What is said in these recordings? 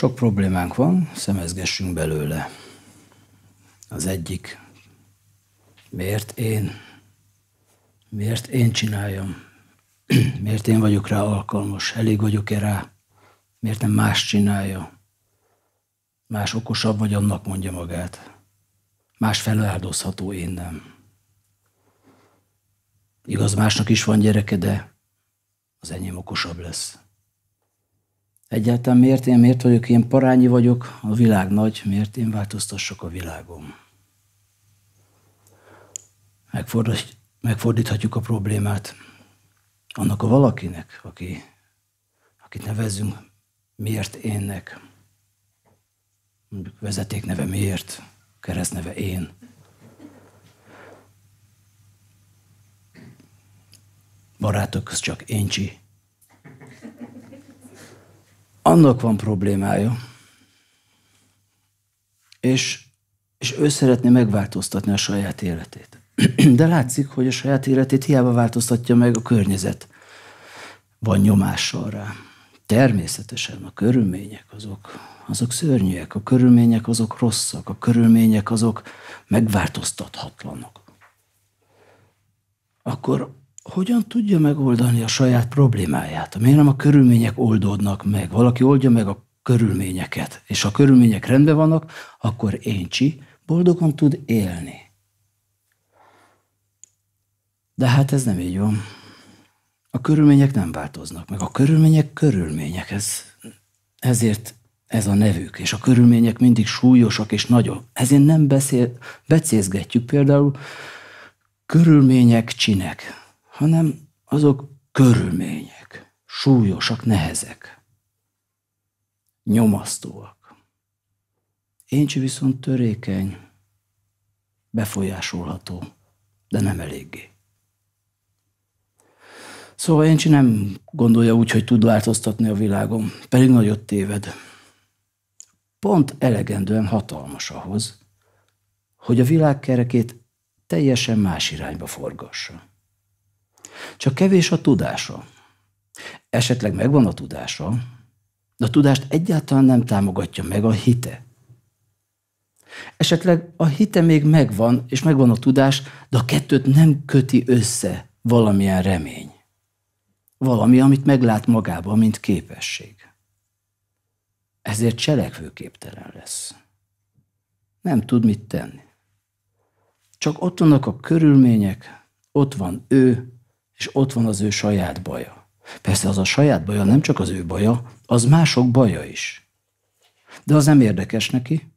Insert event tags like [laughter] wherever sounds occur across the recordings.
Sok problémánk van, szemezgessünk belőle. Az egyik, miért én? Miért én csináljam? [clears throat] Miért én vagyok rá alkalmas? Elég vagyok-e rá? Miért nem más csinálja? Más okosabb vagy annak mondja magát. Más feláldozható én nem. Igaz, másnak is van gyereke, de az enyém okosabb lesz. Egyáltalán miért én, miért vagyok én parányi vagyok, a világ nagy, miért én változtassak a világom. Megfordíthatjuk a problémát annak a valakinek, aki, akit nevezzünk miért énnek. Mondjuk neve miért, keresztneve én. Barátok, csak éncsi annak van problémája, és, és ő szeretné megváltoztatni a saját életét. [clears throat] De látszik, hogy a saját életét hiába változtatja meg a környezet. Van nyomással rá. Természetesen a körülmények azok, azok szörnyűek, a körülmények azok rosszak, a körülmények azok megváltoztathatlanok. Akkor hogyan tudja megoldani a saját problémáját? Miért nem a körülmények oldódnak meg? Valaki oldja meg a körülményeket, és ha körülmények rendben vannak, akkor én csi boldogan tud élni. De hát ez nem így van. A körülmények nem változnak meg. A körülmények körülmények. Ez, ezért ez a nevük, és a körülmények mindig súlyosak és nagyon. Ezért nem beszél, becézgetjük például körülmények csinek hanem azok körülmények, súlyosak, nehezek, nyomasztóak. csak viszont törékeny, befolyásolható, de nem eléggé. Szóval Éncsi nem gondolja úgy, hogy tud változtatni a világom. pedig nagyot téved. Pont elegendően hatalmas ahhoz, hogy a világkerekét teljesen más irányba forgassa. Csak kevés a tudása. Esetleg megvan a tudása, de a tudást egyáltalán nem támogatja meg a hite. Esetleg a hite még megvan, és megvan a tudás, de a kettőt nem köti össze valamilyen remény. Valami, amit meglát magában, mint képesség. Ezért cselekvőképtelen lesz. Nem tud mit tenni. Csak ott vannak a körülmények, ott van ő, és ott van az ő saját baja. Persze az a saját baja nem csak az ő baja, az mások baja is. De az nem érdekes neki.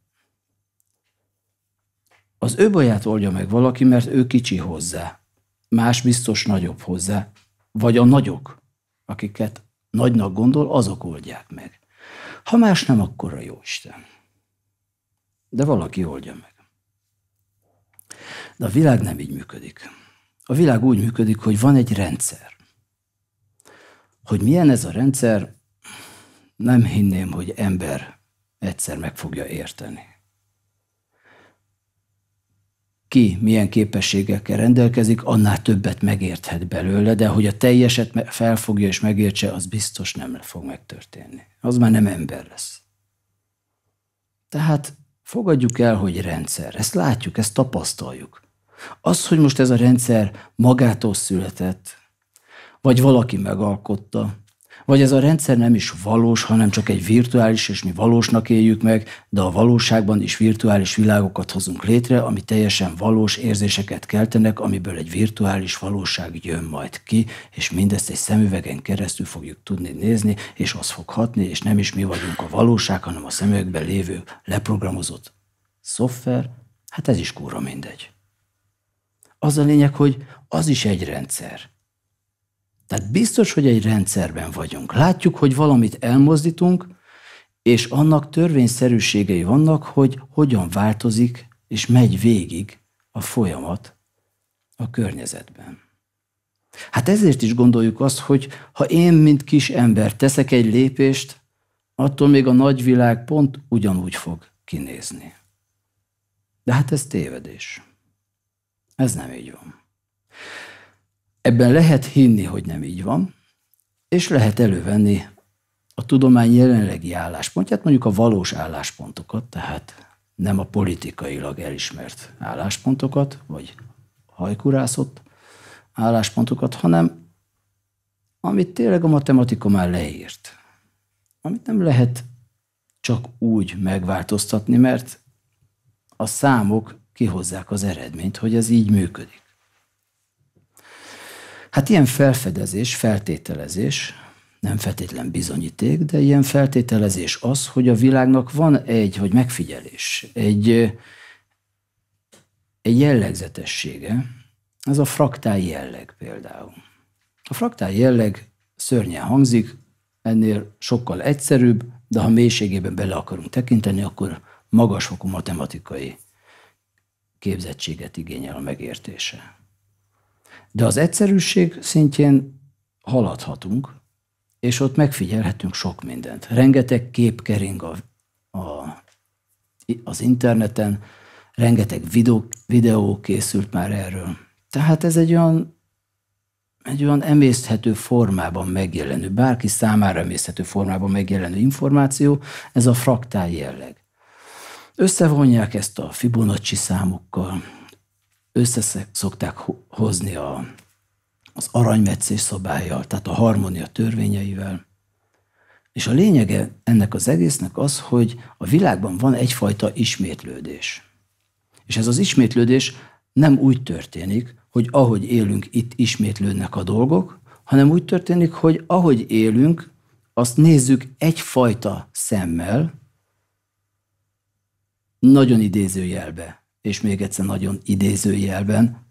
Az ő baját oldja meg valaki, mert ő kicsi hozzá. Más biztos nagyobb hozzá. Vagy a nagyok, akiket nagynak gondol, azok oldják meg. Ha más nem, akkor a Jóisten. De valaki oldja meg. De a világ nem így működik. A világ úgy működik, hogy van egy rendszer. Hogy milyen ez a rendszer, nem hinném, hogy ember egyszer meg fogja érteni. Ki milyen képességekkel rendelkezik, annál többet megérthet belőle, de hogy a teljeset felfogja és megértse, az biztos nem fog megtörténni. Az már nem ember lesz. Tehát fogadjuk el, hogy rendszer. Ezt látjuk, ezt tapasztaljuk. Az, hogy most ez a rendszer magától született, vagy valaki megalkotta, vagy ez a rendszer nem is valós, hanem csak egy virtuális, és mi valósnak éljük meg, de a valóságban is virtuális világokat hozunk létre, ami teljesen valós érzéseket keltenek, amiből egy virtuális valóság jön majd ki, és mindezt egy szemüvegen keresztül fogjuk tudni nézni, és az fog hatni, és nem is mi vagyunk a valóság, hanem a szemüvegben lévő leprogramozott szoftver, hát ez is kúra mindegy. Az a lényeg, hogy az is egy rendszer. Tehát biztos, hogy egy rendszerben vagyunk. Látjuk, hogy valamit elmozdítunk, és annak törvényszerűségei vannak, hogy hogyan változik és megy végig a folyamat a környezetben. Hát ezért is gondoljuk azt, hogy ha én, mint kis ember teszek egy lépést, attól még a nagyvilág pont ugyanúgy fog kinézni. De hát ez tévedés. Ez nem így van. Ebben lehet hinni, hogy nem így van, és lehet elővenni a tudomány jelenlegi álláspontját, mondjuk a valós álláspontokat, tehát nem a politikailag elismert álláspontokat, vagy hajkurászott álláspontokat, hanem amit tényleg a matematika már leírt. Amit nem lehet csak úgy megváltoztatni, mert a számok kihozzák az eredményt, hogy ez így működik. Hát ilyen felfedezés, feltételezés, nem feltétlen bizonyíték, de ilyen feltételezés az, hogy a világnak van egy, hogy megfigyelés, egy, egy jellegzetessége, ez a fraktál jelleg például. A fraktál jelleg szörnyen hangzik, ennél sokkal egyszerűbb, de ha mélységében bele akarunk tekinteni, akkor magasfokú matematikai képzettséget igényel a megértése. De az egyszerűség szintjén haladhatunk, és ott megfigyelhetünk sok mindent. Rengeteg kép kering a, a, az interneten, rengeteg videó, videó készült már erről. Tehát ez egy olyan, egy olyan emészthető formában megjelenő, bárki számára emészthető formában megjelenő információ, ez a fraktál jelleg. Összevonják ezt a Fibonacci számokkal, össze szokták hozni a, az aranymetszés szabályjal, tehát a harmónia törvényeivel. És a lényege ennek az egésznek az, hogy a világban van egyfajta ismétlődés. És ez az ismétlődés nem úgy történik, hogy ahogy élünk, itt ismétlődnek a dolgok, hanem úgy történik, hogy ahogy élünk, azt nézzük egyfajta szemmel, nagyon idézőjelbe, és még egyszer nagyon idézőjelben,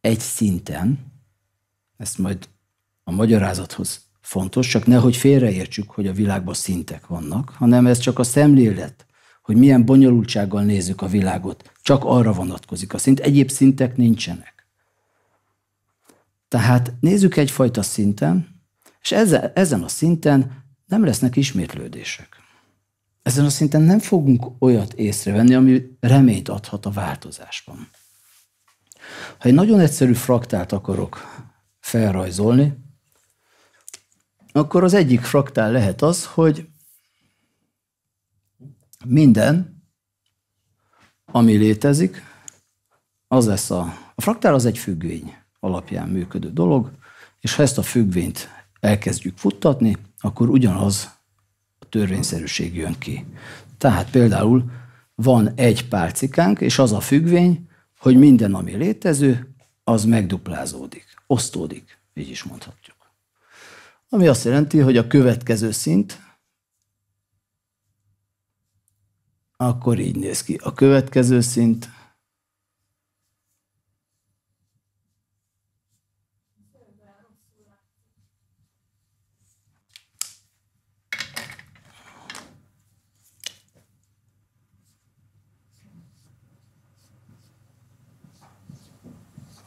egy szinten, ezt majd a magyarázathoz fontos, csak nehogy félreértsük, hogy a világban szintek vannak, hanem ez csak a szemlélet, hogy milyen bonyolultsággal nézzük a világot, csak arra vonatkozik a szint, egyéb szintek nincsenek. Tehát nézzük egyfajta szinten, és ezen a szinten nem lesznek ismétlődések ezen a szinten nem fogunk olyat észrevenni, ami reményt adhat a változásban. Ha egy nagyon egyszerű fraktált akarok felrajzolni, akkor az egyik fraktál lehet az, hogy minden, ami létezik, az lesz a... A fraktál az egy függvény alapján működő dolog, és ha ezt a függvényt elkezdjük futtatni, akkor ugyanaz törvényszerűség jön ki. Tehát például van egy pálcikánk, és az a függvény, hogy minden, ami létező, az megduplázódik, osztódik, így is mondhatjuk. Ami azt jelenti, hogy a következő szint, akkor így néz ki. A következő szint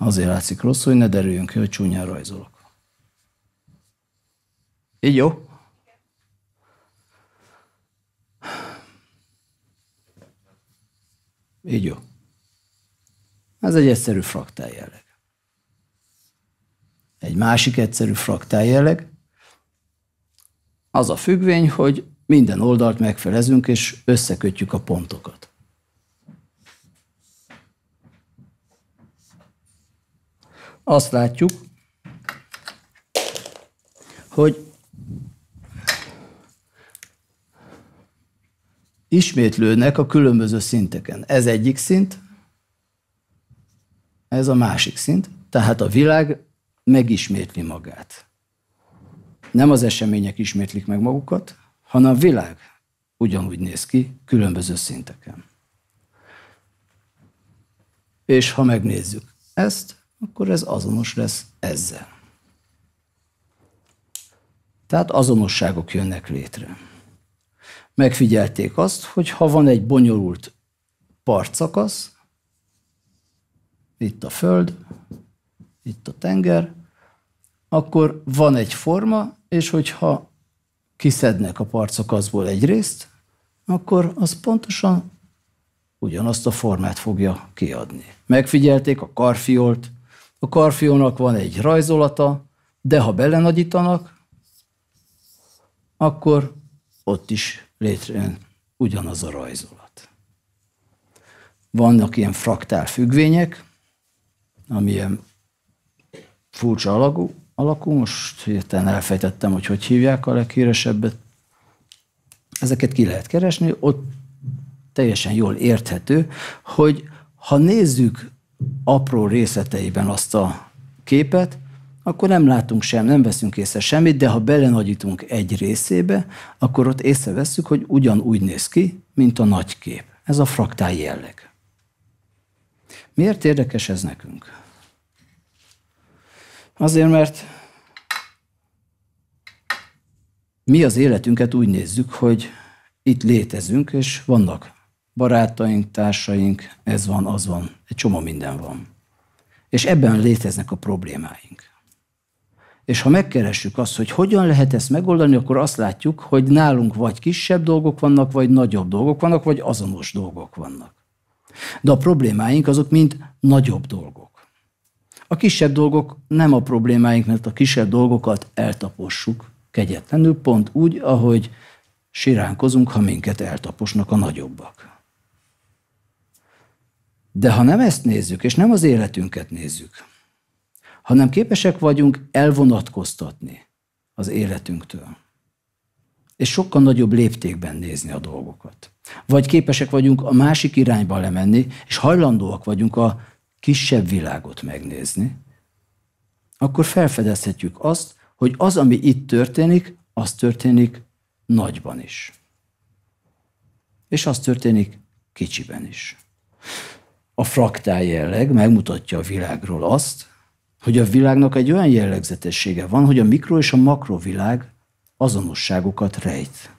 Azért látszik rosszul, hogy ne derüljön ki, hogy csúnyán rajzolok. Így jó? Így jó. Ez egy egyszerű fraktál jelleg. Egy másik egyszerű fraktál jelleg, az a függvény, hogy minden oldalt megfelezünk, és összekötjük a pontokat. azt látjuk, hogy ismétlődnek a különböző szinteken. Ez egyik szint, ez a másik szint, tehát a világ megismétli magát. Nem az események ismétlik meg magukat, hanem a világ ugyanúgy néz ki különböző szinteken. És ha megnézzük ezt, akkor ez azonos lesz ezzel. Tehát azonosságok jönnek létre. Megfigyelték azt, hogy ha van egy bonyolult partszakasz, itt a föld, itt a tenger, akkor van egy forma, és hogyha kiszednek a partszakaszból egy részt, akkor az pontosan ugyanazt a formát fogja kiadni. Megfigyelték a karfiolt, a karfiónak van egy rajzolata, de ha belenagyítanak, akkor ott is létrejön ugyanaz a rajzolat. Vannak ilyen fraktál függvények, ami furcsa alakú, alakú, most hirtelen elfejtettem, hogy hogy hívják a leghíresebbet. Ezeket ki lehet keresni, ott teljesen jól érthető, hogy ha nézzük apró részleteiben azt a képet, akkor nem látunk sem, nem veszünk észre semmit, de ha belenagyítunk egy részébe, akkor ott észreveszünk, hogy ugyanúgy néz ki, mint a nagy kép. Ez a fraktál jelleg. Miért érdekes ez nekünk? Azért, mert mi az életünket úgy nézzük, hogy itt létezünk, és vannak barátaink, társaink, ez van, az van, egy csomó minden van. És ebben léteznek a problémáink. És ha megkeressük azt, hogy hogyan lehet ezt megoldani, akkor azt látjuk, hogy nálunk vagy kisebb dolgok vannak, vagy nagyobb dolgok vannak, vagy azonos dolgok vannak. De a problémáink azok mind nagyobb dolgok. A kisebb dolgok nem a problémáink, mert a kisebb dolgokat eltapossuk kegyetlenül, pont úgy, ahogy siránkozunk, ha minket eltaposnak a nagyobbak. De ha nem ezt nézzük, és nem az életünket nézzük, hanem képesek vagyunk elvonatkoztatni az életünktől, és sokkal nagyobb léptékben nézni a dolgokat. Vagy képesek vagyunk a másik irányba lemenni, és hajlandóak vagyunk a kisebb világot megnézni, akkor felfedezhetjük azt, hogy az, ami itt történik, az történik nagyban is. És az történik kicsiben is a fraktál jelleg megmutatja a világról azt, hogy a világnak egy olyan jellegzetessége van, hogy a mikro és a makrovilág azonosságokat rejt.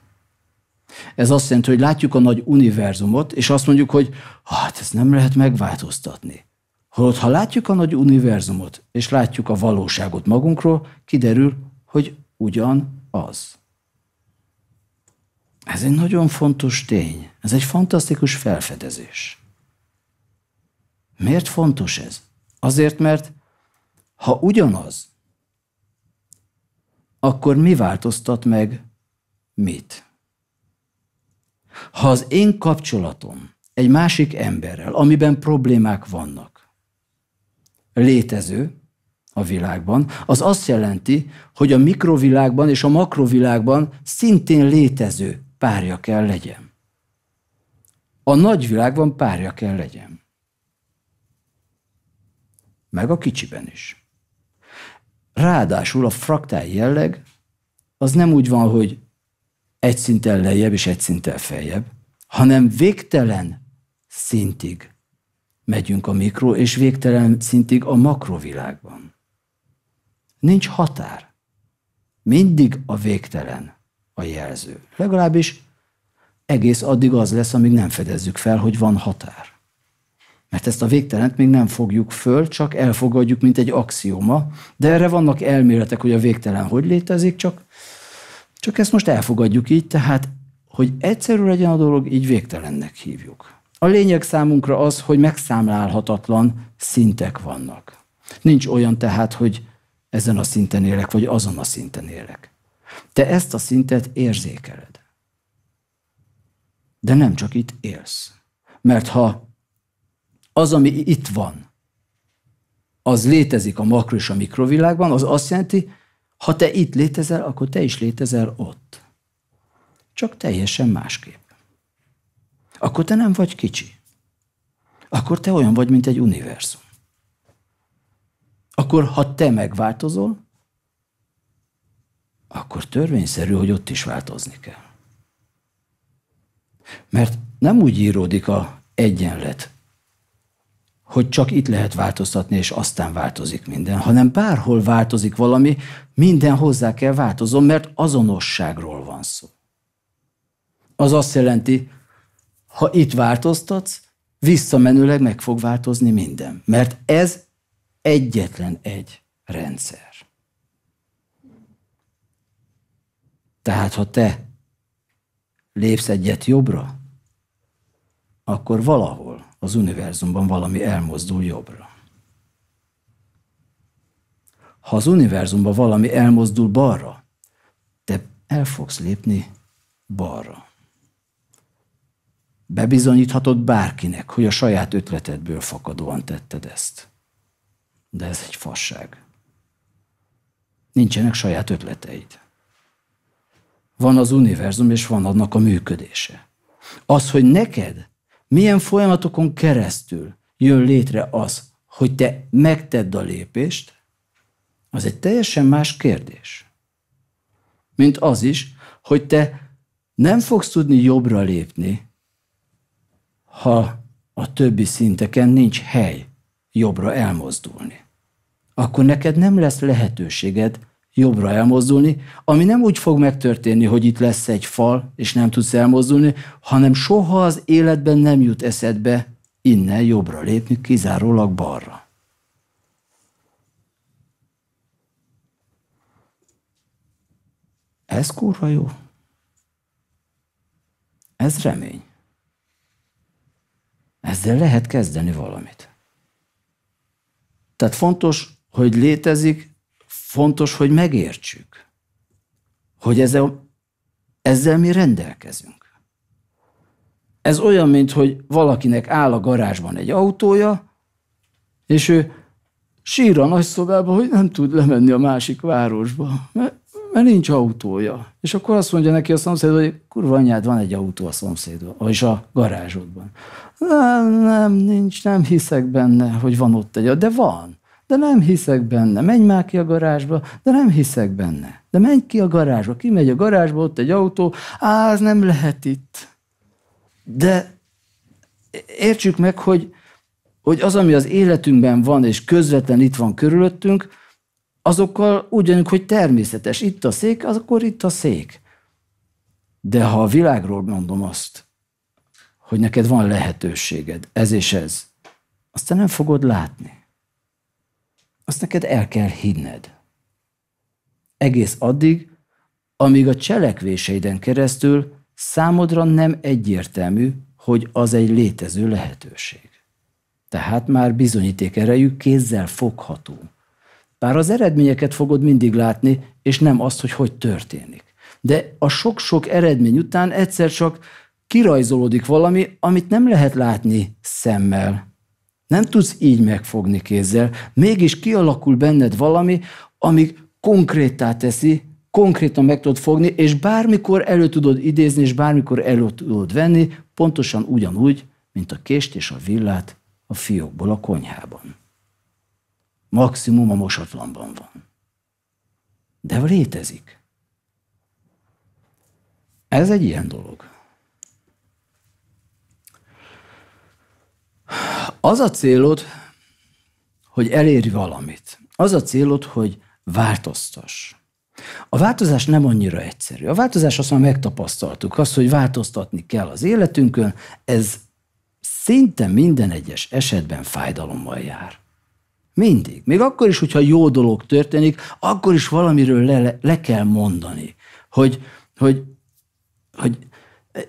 Ez azt jelenti, hogy látjuk a nagy univerzumot, és azt mondjuk, hogy hát ezt nem lehet megváltoztatni. Holott, ha látjuk a nagy univerzumot, és látjuk a valóságot magunkról, kiderül, hogy ugyanaz. Ez egy nagyon fontos tény. Ez egy fantasztikus felfedezés. Miért fontos ez? Azért, mert ha ugyanaz, akkor mi változtat meg mit? Ha az én kapcsolatom egy másik emberrel, amiben problémák vannak, létező a világban, az azt jelenti, hogy a mikrovilágban és a makrovilágban szintén létező párja kell legyen. A nagyvilágban párja kell legyen meg a kicsiben is. Ráadásul a fraktál jelleg az nem úgy van, hogy egy szinten lejjebb és egy szinten feljebb, hanem végtelen szintig megyünk a mikro, és végtelen szintig a makrovilágban. Nincs határ. Mindig a végtelen a jelző. Legalábbis egész addig az lesz, amíg nem fedezzük fel, hogy van határ mert ezt a végtelent még nem fogjuk föl, csak elfogadjuk, mint egy axioma. De erre vannak elméletek, hogy a végtelen hogy létezik, csak, csak ezt most elfogadjuk így, tehát hogy egyszerű legyen a dolog, így végtelennek hívjuk. A lényeg számunkra az, hogy megszámlálhatatlan szintek vannak. Nincs olyan tehát, hogy ezen a szinten élek, vagy azon a szinten élek. Te ezt a szintet érzékeled. De nem csak itt élsz. Mert ha az, ami itt van, az létezik a makro és a mikrovilágban, az azt jelenti, ha te itt létezel, akkor te is létezel ott. Csak teljesen másképp. Akkor te nem vagy kicsi. Akkor te olyan vagy, mint egy univerzum. Akkor ha te megváltozol, akkor törvényszerű, hogy ott is változni kell. Mert nem úgy íródik a egyenlet, hogy csak itt lehet változtatni, és aztán változik minden, hanem bárhol változik valami, minden hozzá kell változom, mert azonosságról van szó. Az azt jelenti, ha itt változtatsz, visszamenőleg meg fog változni minden, mert ez egyetlen egy rendszer. Tehát ha te lépsz egyet jobbra, akkor valahol az univerzumban valami elmozdul jobbra. Ha az univerzumban valami elmozdul balra, te el fogsz lépni balra. Bebizonyíthatod bárkinek, hogy a saját ötletedből fakadóan tetted ezt. De ez egy fasság. Nincsenek saját ötleteid. Van az univerzum, és van annak a működése. Az, hogy neked milyen folyamatokon keresztül jön létre az, hogy te megtedd a lépést, az egy teljesen más kérdés. Mint az is, hogy te nem fogsz tudni jobbra lépni, ha a többi szinteken nincs hely jobbra elmozdulni. Akkor neked nem lesz lehetőséged jobbra elmozdulni, ami nem úgy fog megtörténni, hogy itt lesz egy fal, és nem tudsz elmozdulni, hanem soha az életben nem jut eszedbe innen jobbra lépni, kizárólag balra. Ez kurva jó. Ez remény. Ezzel lehet kezdeni valamit. Tehát fontos, hogy létezik, fontos, hogy megértsük, hogy ezzel, ezzel mi rendelkezünk. Ez olyan, mint hogy valakinek áll a garázsban egy autója, és ő sír a nagyszobába, hogy nem tud lemenni a másik városba, mert, mert nincs autója. És akkor azt mondja neki a szomszéd, hogy kurva anyád, van egy autó a szomszédban, vagyis a garázsodban. Nem, nem, nincs, nem hiszek benne, hogy van ott egy, de van de nem hiszek benne. Menj már ki a garázsba, de nem hiszek benne. De menj ki a garázsba, kimegy a garázsba, ott egy autó, á, az nem lehet itt. De értsük meg, hogy, hogy az, ami az életünkben van, és közvetlen itt van körülöttünk, azokkal ugyanúgy, hogy természetes. Itt a szék, az akkor itt a szék. De ha a világról mondom azt, hogy neked van lehetőséged, ez és ez, azt te nem fogod látni azt neked el kell hinned. Egész addig, amíg a cselekvéseiden keresztül számodra nem egyértelmű, hogy az egy létező lehetőség. Tehát már bizonyíték erejük kézzel fogható. Bár az eredményeket fogod mindig látni, és nem azt, hogy hogy történik. De a sok-sok eredmény után egyszer csak kirajzolódik valami, amit nem lehet látni szemmel, nem tudsz így megfogni kézzel, mégis kialakul benned valami, ami konkrétá teszi, konkrétan meg tudod fogni, és bármikor elő tudod idézni, és bármikor elő tudod venni, pontosan ugyanúgy, mint a kést és a villát a fiókból a konyhában. Maximum a mosatlanban van. De létezik. Ez egy ilyen dolog. Az a célod, hogy elérj valamit. Az a célod, hogy változtass. A változás nem annyira egyszerű. A változás azt már megtapasztaltuk. Azt, hogy változtatni kell az életünkön, ez szinte minden egyes esetben fájdalommal jár. Mindig. Még akkor is, hogyha jó dolog történik, akkor is valamiről le, le kell mondani, hogy, hogy, hogy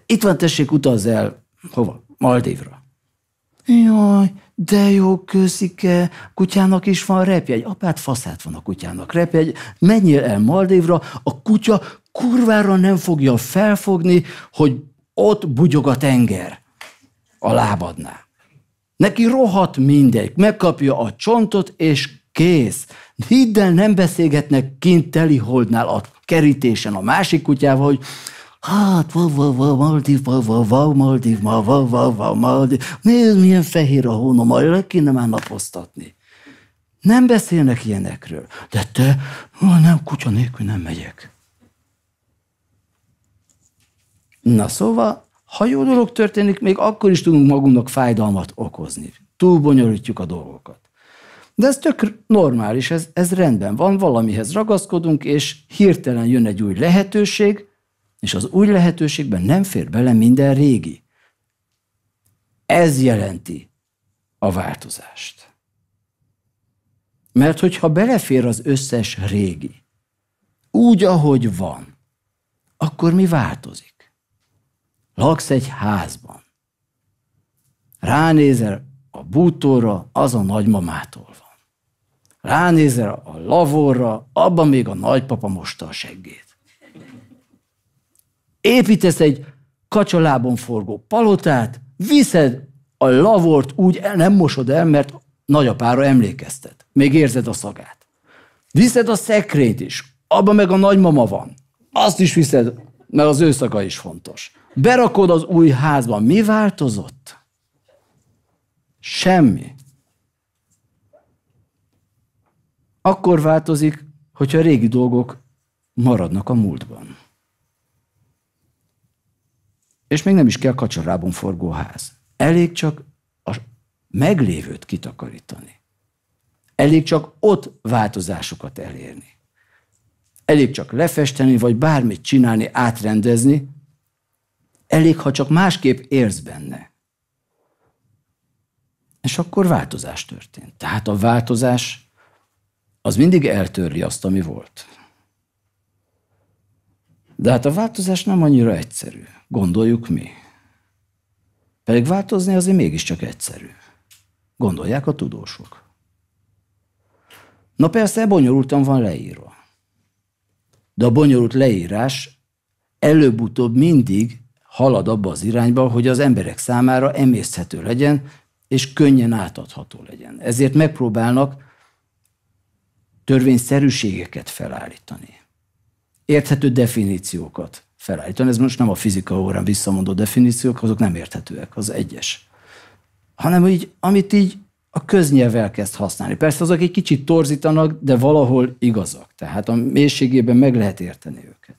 itt van, tessék, utaz el, hova? Maldívra. Jaj, de jó, köszike, kutyának is van repjegy. Apát faszát van a kutyának repjegy. Menjél el Maldívra, a kutya kurvára nem fogja felfogni, hogy ott bugyog a tenger a lábadnál. Neki rohadt mindegy, megkapja a csontot, és kész. Hidd el, nem beszélgetnek kint teliholdnál a kerítésen a másik kutyával, hogy Hát, va, va, va, Maldiv, va, va, va, Maldiv, ma, va, va, va, Maldiv. Nézd, milyen fehér a hónom, majd le kéne már napoztatni. Nem beszélnek ilyenekről. De te, nem, kutya nélkül nem megyek. Na szóval, ha jó dolog történik, még akkor is tudunk magunknak fájdalmat okozni. Túl bonyolítjuk a dolgokat. De ez tök normális, ez, ez rendben van, valamihez ragaszkodunk, és hirtelen jön egy új lehetőség, és az új lehetőségben nem fér bele minden régi. Ez jelenti a változást. Mert hogyha belefér az összes régi, úgy, ahogy van, akkor mi változik? Laksz egy házban. Ránézel a bútorra, az a nagymamától van. Ránézel a lavorra, abban még a nagypapa mosta a seggét építesz egy kacsalábon forgó palotát, viszed a lavort úgy el, nem mosod el, mert nagyapára emlékeztet. Még érzed a szagát. Viszed a szekrét is, abban meg a nagymama van. Azt is viszed, mert az ő szaga is fontos. Berakod az új házban. Mi változott? Semmi. Akkor változik, hogyha a régi dolgok maradnak a múltban. És még nem is kell kacsarában forgó ház. Elég csak a meglévőt kitakarítani. Elég csak ott változásokat elérni. Elég csak lefesteni, vagy bármit csinálni, átrendezni. Elég, ha csak másképp érsz benne. És akkor változás történt. Tehát a változás az mindig eltörli azt, ami volt. De hát a változás nem annyira egyszerű, gondoljuk mi. Pedig változni azért mégiscsak egyszerű. Gondolják a tudósok. Na persze, bonyolultan van leírva. De a bonyolult leírás előbb-utóbb mindig halad abba az irányba, hogy az emberek számára emészthető legyen, és könnyen átadható legyen. Ezért megpróbálnak törvényszerűségeket felállítani érthető definíciókat felállítani. Ez most nem a fizika órán visszamondó definíciók, azok nem érthetőek, az egyes. Hanem így, amit így a köznyelv elkezd használni. Persze azok egy kicsit torzítanak, de valahol igazak. Tehát a mélységében meg lehet érteni őket.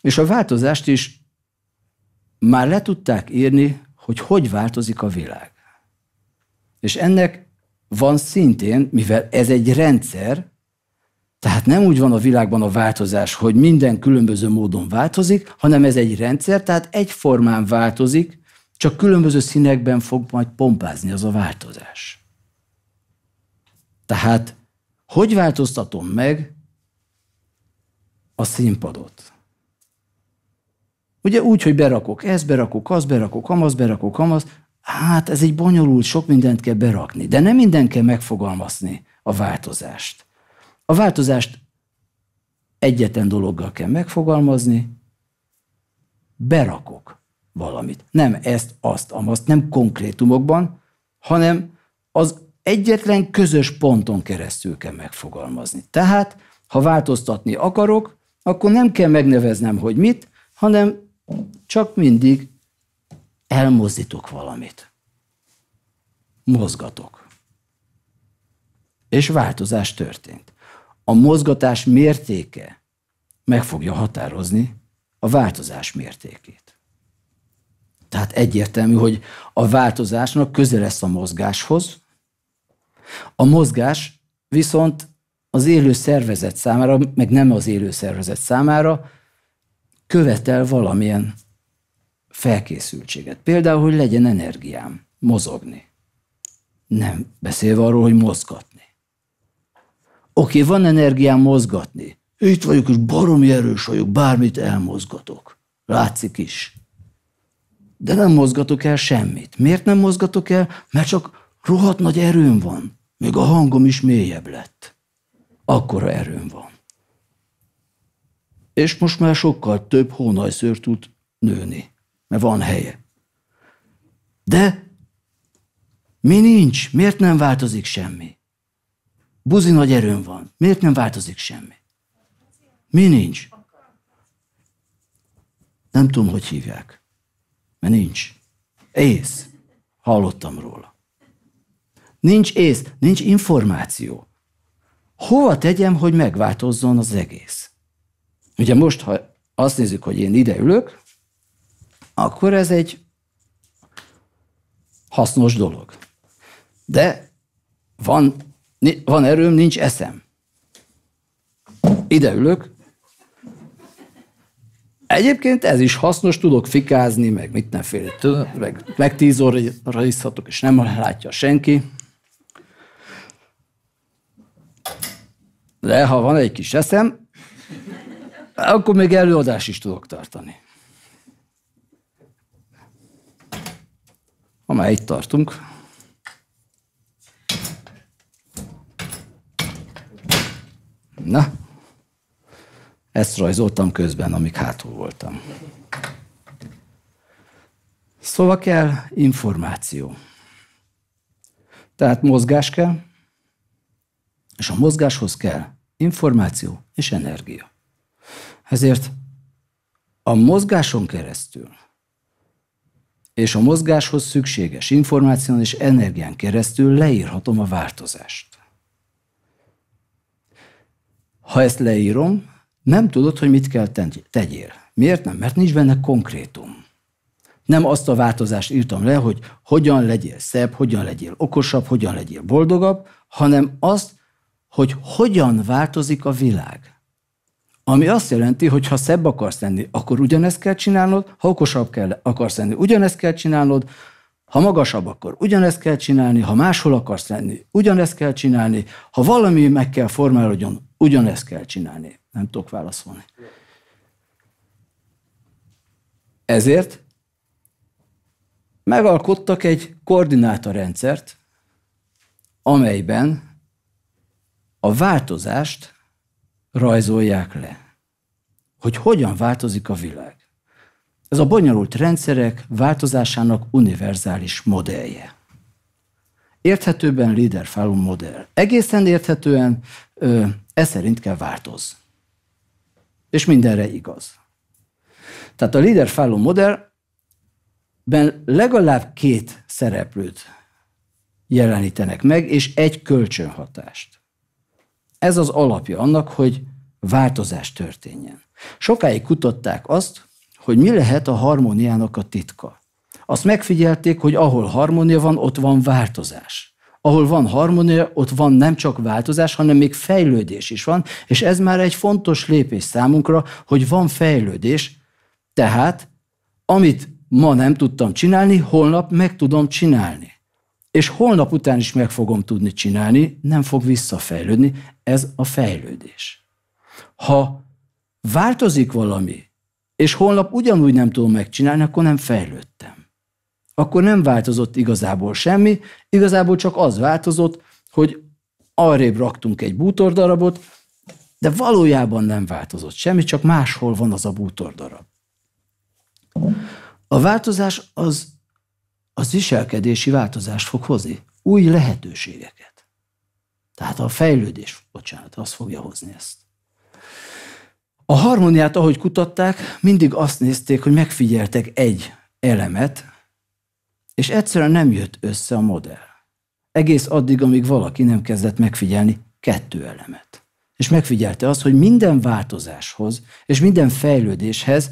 És a változást is már le tudták írni, hogy hogy változik a világ. És ennek van szintén, mivel ez egy rendszer, tehát nem úgy van a világban a változás, hogy minden különböző módon változik, hanem ez egy rendszer, tehát egyformán változik, csak különböző színekben fog majd pompázni az a változás. Tehát hogy változtatom meg a színpadot? Ugye úgy, hogy berakok ezt, berakok azt, berakok amaz, berakok amaz, hát ez egy bonyolult, sok mindent kell berakni, de nem minden kell megfogalmazni a változást. A változást egyetlen dologgal kell megfogalmazni, berakok valamit. Nem ezt, azt, amazt, nem konkrétumokban, hanem az egyetlen közös ponton keresztül kell megfogalmazni. Tehát, ha változtatni akarok, akkor nem kell megneveznem, hogy mit, hanem csak mindig elmozdítok valamit. Mozgatok. És változás történt a mozgatás mértéke meg fogja határozni a változás mértékét. Tehát egyértelmű, hogy a változásnak közel lesz a mozgáshoz, a mozgás viszont az élő szervezet számára, meg nem az élő szervezet számára követel valamilyen felkészültséget. Például, hogy legyen energiám mozogni. Nem beszélve arról, hogy mozgat. Oké, van energiám mozgatni. Itt vagyok, és baromi erős vagyok, bármit elmozgatok. Látszik is. De nem mozgatok el semmit. Miért nem mozgatok el? Mert csak rohadt nagy erőm van. Még a hangom is mélyebb lett. Akkora erőm van. És most már sokkal több hónajszőr tud nőni, mert van helye. De mi nincs? Miért nem változik semmi? buzi nagy erőm van. Miért nem változik semmi? Mi nincs? Nem tudom, hogy hívják. Mert nincs. Ész. Hallottam róla. Nincs ész, nincs információ. Hova tegyem, hogy megváltozzon az egész? Ugye most, ha azt nézzük, hogy én ide ülök, akkor ez egy hasznos dolog. De van van erőm, nincs eszem. Ide ülök. Egyébként ez is hasznos, tudok fikázni, meg mit nem fél, meg, meg tíz óra iszhatok, és nem látja senki. De ha van egy kis eszem, akkor még előadás is tudok tartani. Ha már itt tartunk, Na, ezt rajzoltam közben, amíg hátul voltam. Szóval kell információ. Tehát mozgás kell, és a mozgáshoz kell információ és energia. Ezért a mozgáson keresztül és a mozgáshoz szükséges információn és energián keresztül leírhatom a változást ha ezt leírom, nem tudod, hogy mit kell tegyél. Miért nem? Mert nincs benne konkrétum. Nem azt a változást írtam le, hogy hogyan legyél szebb, hogyan legyél okosabb, hogyan legyél boldogabb, hanem azt, hogy hogyan változik a világ. Ami azt jelenti, hogy ha szebb akarsz lenni, akkor ugyanezt kell csinálnod, ha okosabb kell, akarsz lenni, ugyanezt kell csinálnod, ha magasabb, akkor ugyanezt kell csinálni, ha máshol akarsz lenni, ugyanezt kell csinálni, ha valami meg kell formálódjon, ugyanezt kell csinálni. Nem tudok válaszolni. Ezért megalkottak egy koordinátorrendszert, amelyben a változást rajzolják le. Hogy hogyan változik a világ. Ez a bonyolult rendszerek változásának univerzális modellje. Érthetőben líder falun modell. Egészen érthetően ö, ez szerint kell változ. És mindenre igaz. Tehát a líder falun modellben legalább két szereplőt jelenítenek meg, és egy kölcsönhatást. Ez az alapja annak, hogy változás történjen. Sokáig kutatták azt, hogy mi lehet a harmóniának a titka. Azt megfigyelték, hogy ahol harmónia van, ott van változás. Ahol van harmónia, ott van nem csak változás, hanem még fejlődés is van, és ez már egy fontos lépés számunkra, hogy van fejlődés, tehát amit ma nem tudtam csinálni, holnap meg tudom csinálni. És holnap után is meg fogom tudni csinálni, nem fog visszafejlődni. Ez a fejlődés. Ha változik valami, és holnap ugyanúgy nem tudom megcsinálni, akkor nem fejlődtem. Akkor nem változott igazából semmi, igazából csak az változott, hogy arrébb raktunk egy bútordarabot, de valójában nem változott semmi, csak máshol van az a bútordarab. A változás az, az viselkedési változást fog hozni, új lehetőségeket. Tehát a fejlődés, bocsánat, az fogja hozni ezt. A harmóniát, ahogy kutatták, mindig azt nézték, hogy megfigyeltek egy elemet, és egyszerűen nem jött össze a modell. Egész addig, amíg valaki nem kezdett megfigyelni kettő elemet. És megfigyelte azt, hogy minden változáshoz és minden fejlődéshez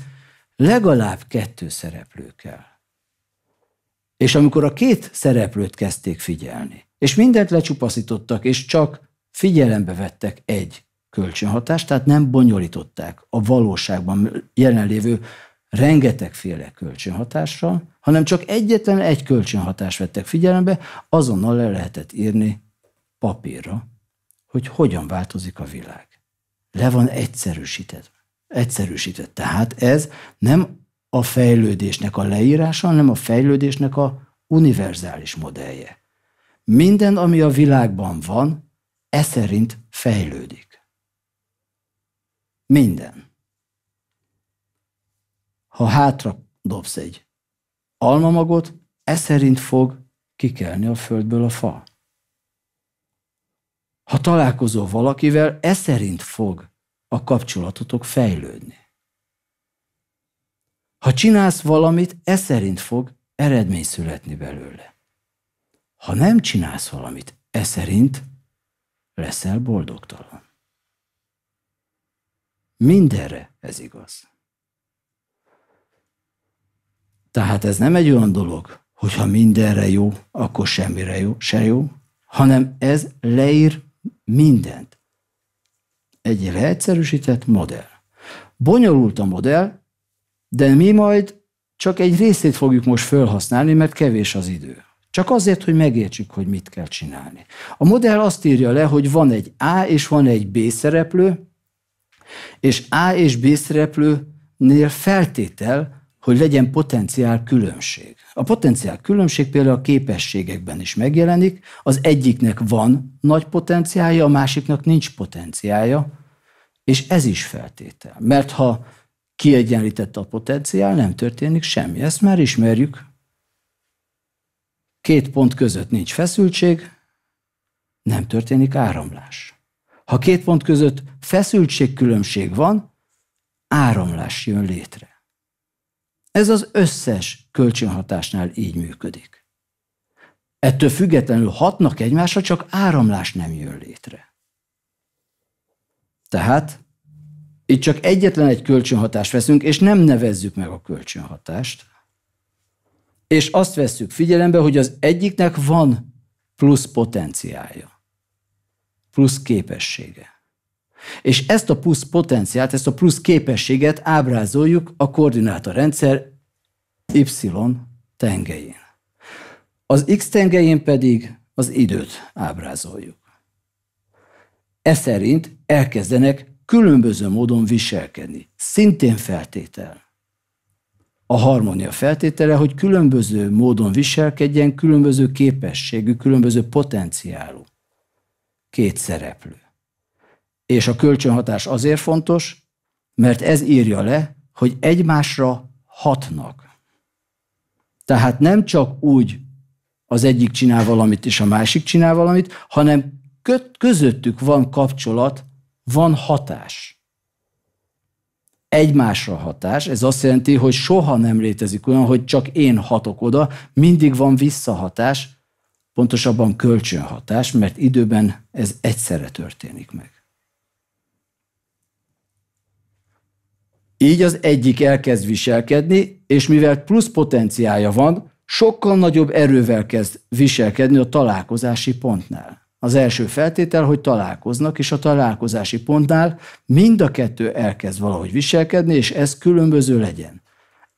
legalább kettő szereplő kell. És amikor a két szereplőt kezdték figyelni, és mindent lecsupaszítottak, és csak figyelembe vettek egy kölcsönhatás, tehát nem bonyolították a valóságban jelenlévő rengetegféle kölcsönhatásra, hanem csak egyetlen egy kölcsönhatást vettek figyelembe, azonnal le lehetett írni papírra, hogy hogyan változik a világ. Le van egyszerűsített. Egyszerűsített. Tehát ez nem a fejlődésnek a leírása, hanem a fejlődésnek a univerzális modellje. Minden, ami a világban van, e szerint fejlődik. Minden. Ha hátra dobsz egy almamagot, ez szerint fog kikelni a földből a fa. Ha találkozol valakivel, ez szerint fog a kapcsolatotok fejlődni. Ha csinálsz valamit, ez szerint fog eredmény születni belőle. Ha nem csinálsz valamit, ez szerint leszel boldogtalan. Mindenre ez igaz. Tehát ez nem egy olyan dolog, hogyha mindenre jó, akkor semmire jó, se jó, hanem ez leír mindent. Egy leegyszerűsített modell. Bonyolult a modell, de mi majd csak egy részét fogjuk most felhasználni, mert kevés az idő. Csak azért, hogy megértsük, hogy mit kell csinálni. A modell azt írja le, hogy van egy A és van egy B szereplő, és A és B szereplőnél feltétel, hogy legyen potenciál különbség. A potenciál különbség például a képességekben is megjelenik, az egyiknek van nagy potenciálja, a másiknak nincs potenciálja, és ez is feltétel. Mert ha kiegyenlített a potenciál, nem történik semmi. Ezt már ismerjük. Két pont között nincs feszültség, nem történik áramlás. Ha két pont között feszültségkülönbség van, áramlás jön létre. Ez az összes kölcsönhatásnál így működik. Ettől függetlenül hatnak egymásra, csak áramlás nem jön létre. Tehát itt csak egyetlen egy kölcsönhatást veszünk, és nem nevezzük meg a kölcsönhatást, és azt vesszük figyelembe, hogy az egyiknek van plusz potenciája plusz képessége. És ezt a plusz potenciált, ezt a plusz képességet ábrázoljuk a koordináta rendszer Y tengelyén. Az X tengelyén pedig az időt ábrázoljuk. Ez szerint elkezdenek különböző módon viselkedni. Szintén feltétel. A harmónia feltétele, hogy különböző módon viselkedjen, különböző képességű, különböző potenciálú két szereplő. És a kölcsönhatás azért fontos, mert ez írja le, hogy egymásra hatnak. Tehát nem csak úgy az egyik csinál valamit, és a másik csinál valamit, hanem közöttük van kapcsolat, van hatás. Egymásra hatás, ez azt jelenti, hogy soha nem létezik olyan, hogy csak én hatok oda, mindig van visszahatás, pontosabban kölcsönhatás, mert időben ez egyszerre történik meg. Így az egyik elkezd viselkedni, és mivel plusz potenciája van, sokkal nagyobb erővel kezd viselkedni a találkozási pontnál. Az első feltétel, hogy találkoznak, és a találkozási pontnál mind a kettő elkezd valahogy viselkedni, és ez különböző legyen.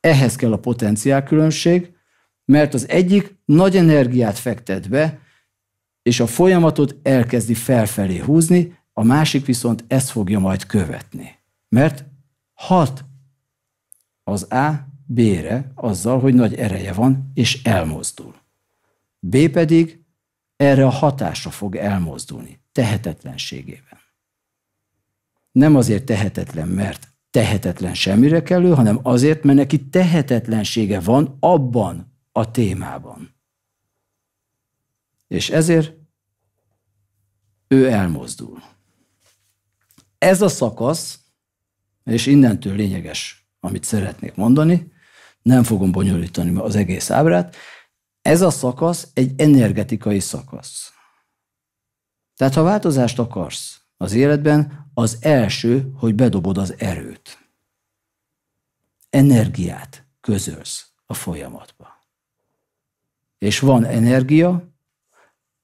Ehhez kell a potenciálkülönbség, mert az egyik nagy energiát fektet be, és a folyamatot elkezdi felfelé húzni, a másik viszont ezt fogja majd követni. Mert hat az A B-re azzal, hogy nagy ereje van, és elmozdul. B pedig erre a hatásra fog elmozdulni, tehetetlenségében. Nem azért tehetetlen, mert tehetetlen semmire kellő, hanem azért, mert neki tehetetlensége van abban, a témában. És ezért ő elmozdul. Ez a szakasz, és innentől lényeges, amit szeretnék mondani, nem fogom bonyolítani az egész ábrát, ez a szakasz egy energetikai szakasz. Tehát ha változást akarsz az életben, az első, hogy bedobod az erőt. Energiát közölsz a folyamatba és van energia,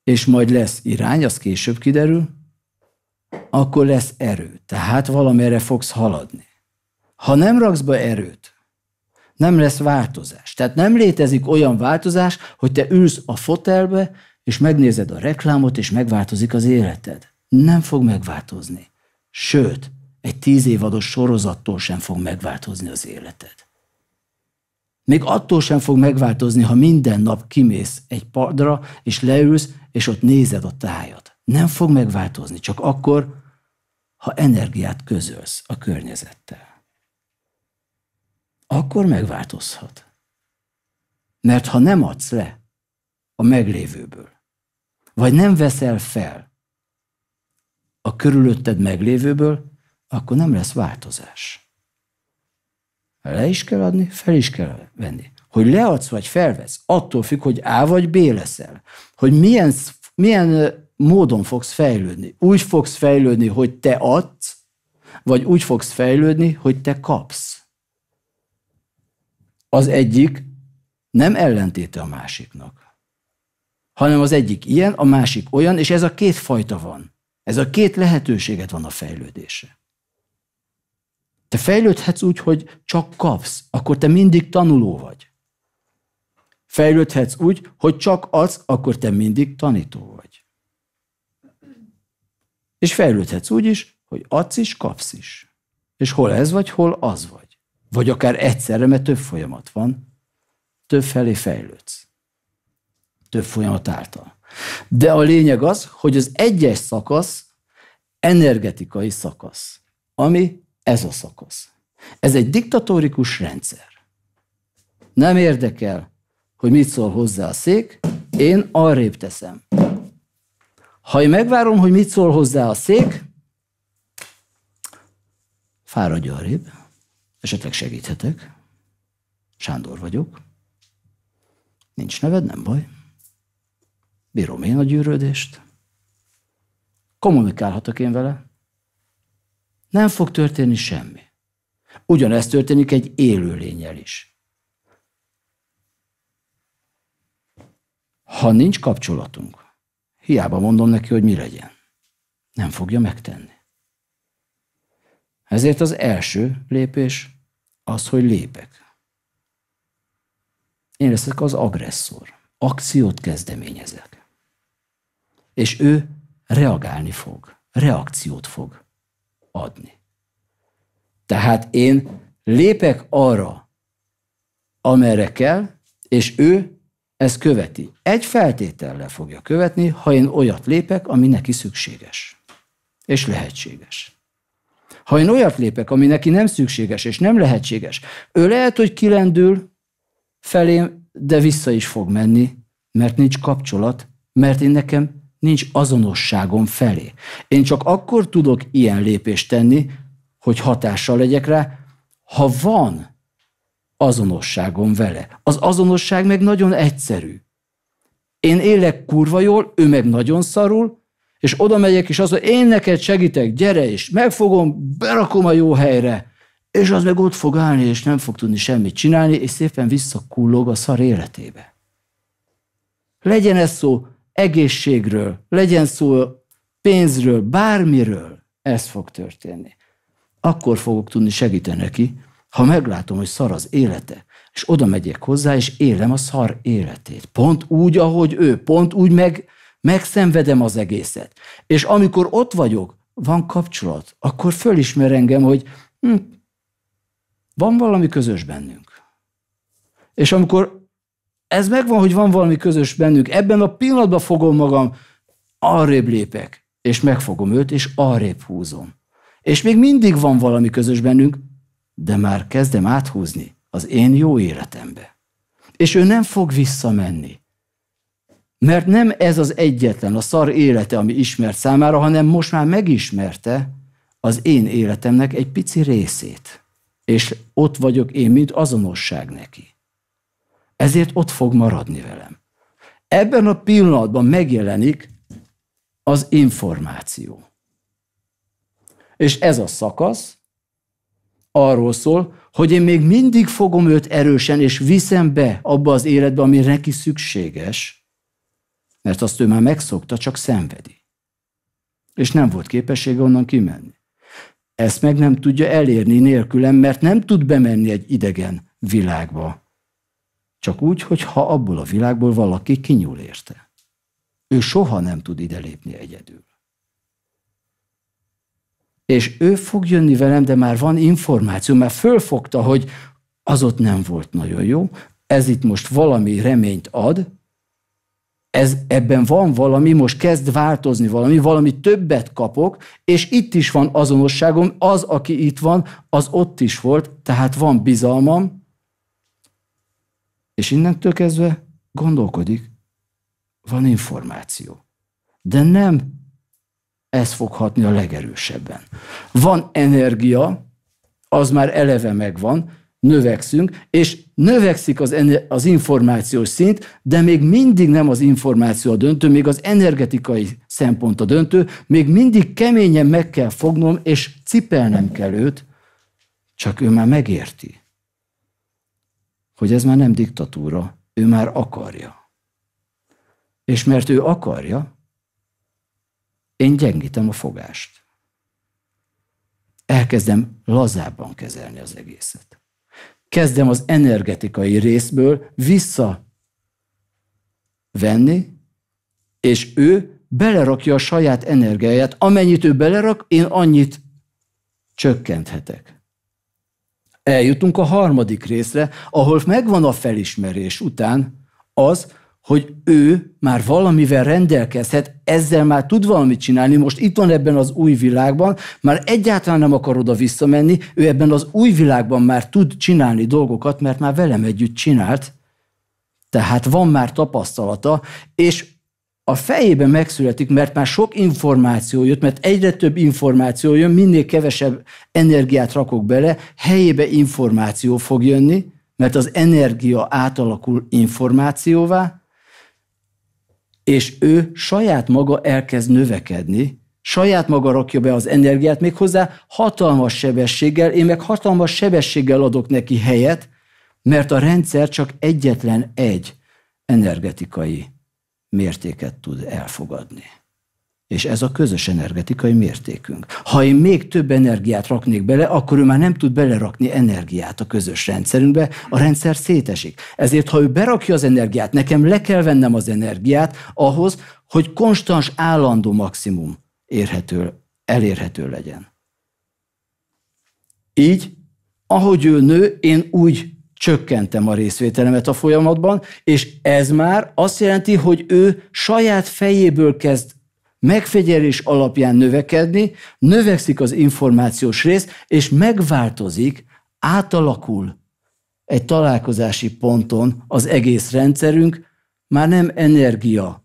és majd lesz irány, az később kiderül, akkor lesz erő. Tehát valamire fogsz haladni. Ha nem raksz be erőt, nem lesz változás. Tehát nem létezik olyan változás, hogy te ülsz a fotelbe, és megnézed a reklámot, és megváltozik az életed. Nem fog megváltozni. Sőt, egy tíz évados sorozattól sem fog megváltozni az életed. Még attól sem fog megváltozni, ha minden nap kimész egy padra, és leülsz, és ott nézed a tájat. Nem fog megváltozni, csak akkor, ha energiát közölsz a környezettel. Akkor megváltozhat. Mert ha nem adsz le a meglévőből, vagy nem veszel fel a körülötted meglévőből, akkor nem lesz változás. Le is kell adni, fel is kell venni. Hogy leadsz vagy felvesz, attól függ, hogy A vagy B leszel. Hogy milyen, milyen módon fogsz fejlődni. Úgy fogsz fejlődni, hogy te adsz, vagy úgy fogsz fejlődni, hogy te kapsz. Az egyik nem ellentéte a másiknak, hanem az egyik ilyen, a másik olyan, és ez a két fajta van. Ez a két lehetőséget van a fejlődésre. Te fejlődhetsz úgy, hogy csak kapsz, akkor te mindig tanuló vagy. Fejlődhetsz úgy, hogy csak az, akkor te mindig tanító vagy. És fejlődhetsz úgy is, hogy adsz is, kapsz is. És hol ez vagy, hol az vagy. Vagy akár egyszerre, mert több folyamat van, több felé fejlődsz. Több folyamat által. De a lényeg az, hogy az egyes szakasz energetikai szakasz, ami ez a szakasz. Ez egy diktatórikus rendszer. Nem érdekel, hogy mit szól hozzá a szék, én arrébb teszem. Ha én megvárom, hogy mit szól hozzá a szék, fáradj arrébb, esetleg segíthetek. Sándor vagyok. Nincs neved, nem baj. Bírom én a gyűrődést. Kommunikálhatok én vele nem fog történni semmi. Ugyanezt történik egy élőlényel is. Ha nincs kapcsolatunk, hiába mondom neki, hogy mi legyen, nem fogja megtenni. Ezért az első lépés az, hogy lépek. Én leszek az agresszor. Akciót kezdeményezek. És ő reagálni fog. Reakciót fog adni. Tehát én lépek arra, amerre kell, és ő ezt követi. Egy feltétellel fogja követni, ha én olyat lépek, ami neki szükséges és lehetséges. Ha én olyat lépek, ami neki nem szükséges és nem lehetséges, ő lehet, hogy kilendül felém, de vissza is fog menni, mert nincs kapcsolat, mert én nekem nincs azonosságom felé. Én csak akkor tudok ilyen lépést tenni, hogy hatással legyek rá, ha van azonosságom vele. Az azonosság meg nagyon egyszerű. Én élek kurva jól, ő meg nagyon szarul, és oda megyek, és az, hogy én neked segítek, gyere, és megfogom, berakom a jó helyre, és az meg ott fog állni, és nem fog tudni semmit csinálni, és szépen visszakullog a szar életébe. Legyen ez szó egészségről, legyen szó pénzről, bármiről, ez fog történni. Akkor fogok tudni segíteni neki, ha meglátom, hogy szar az élete, és oda megyek hozzá, és élem a szar életét. Pont úgy, ahogy ő, pont úgy meg, megszenvedem az egészet. És amikor ott vagyok, van kapcsolat, akkor fölismer engem, hogy hm, van valami közös bennünk. És amikor ez megvan, hogy van valami közös bennünk. Ebben a pillanatban fogom magam, arrébb lépek, és megfogom őt, és arrébb húzom. És még mindig van valami közös bennünk, de már kezdem áthúzni az én jó életembe. És ő nem fog visszamenni. Mert nem ez az egyetlen, a szar élete, ami ismert számára, hanem most már megismerte az én életemnek egy pici részét. És ott vagyok én, mint azonosság neki. Ezért ott fog maradni velem. Ebben a pillanatban megjelenik az információ. És ez a szakasz arról szól, hogy én még mindig fogom őt erősen, és viszem be abba az életbe, ami neki szükséges, mert azt ő már megszokta, csak szenvedi. És nem volt képessége onnan kimenni. Ezt meg nem tudja elérni nélkülem, mert nem tud bemenni egy idegen világba, csak úgy, hogyha abból a világból valaki kinyúl érte. Ő soha nem tud ide lépni egyedül. És ő fog jönni velem, de már van információ, mert fölfogta, hogy az ott nem volt nagyon jó, ez itt most valami reményt ad, ez, ebben van valami, most kezd változni valami, valami többet kapok, és itt is van azonosságom, az, aki itt van, az ott is volt, tehát van bizalmam, és innentől kezdve gondolkodik, van információ. De nem ez fog hatni a legerősebben. Van energia, az már eleve megvan, növekszünk, és növekszik az, az információs szint, de még mindig nem az információ a döntő, még az energetikai szempont a döntő, még mindig keményen meg kell fognom, és cipelnem kell őt, csak ő már megérti hogy ez már nem diktatúra, ő már akarja. És mert ő akarja, én gyengítem a fogást. Elkezdem lazábban kezelni az egészet. Kezdem az energetikai részből vissza venni, és ő belerakja a saját energiáját. Amennyit ő belerak, én annyit csökkenthetek eljutunk a harmadik részre, ahol megvan a felismerés után az, hogy ő már valamivel rendelkezhet, ezzel már tud valamit csinálni, most itt van ebben az új világban, már egyáltalán nem akar oda visszamenni, ő ebben az új világban már tud csinálni dolgokat, mert már velem együtt csinált, tehát van már tapasztalata, és a fejében megszületik, mert már sok információ jött, mert egyre több információ jön, minél kevesebb energiát rakok bele, helyébe információ fog jönni, mert az energia átalakul információvá, és ő saját maga elkezd növekedni, saját maga rakja be az energiát még hozzá hatalmas sebességgel, én meg hatalmas sebességgel adok neki helyet, mert a rendszer csak egyetlen egy energetikai mértéket tud elfogadni. És ez a közös energetikai mértékünk. Ha én még több energiát raknék bele, akkor ő már nem tud belerakni energiát a közös rendszerünkbe, a rendszer szétesik. Ezért, ha ő berakja az energiát, nekem le kell vennem az energiát ahhoz, hogy konstans állandó maximum érhető, elérhető legyen. Így, ahogy ő nő, én úgy csökkentem a részvételemet a folyamatban, és ez már azt jelenti, hogy ő saját fejéből kezd megfigyelés alapján növekedni, növekszik az információs rész, és megváltozik, átalakul egy találkozási ponton az egész rendszerünk, már nem energia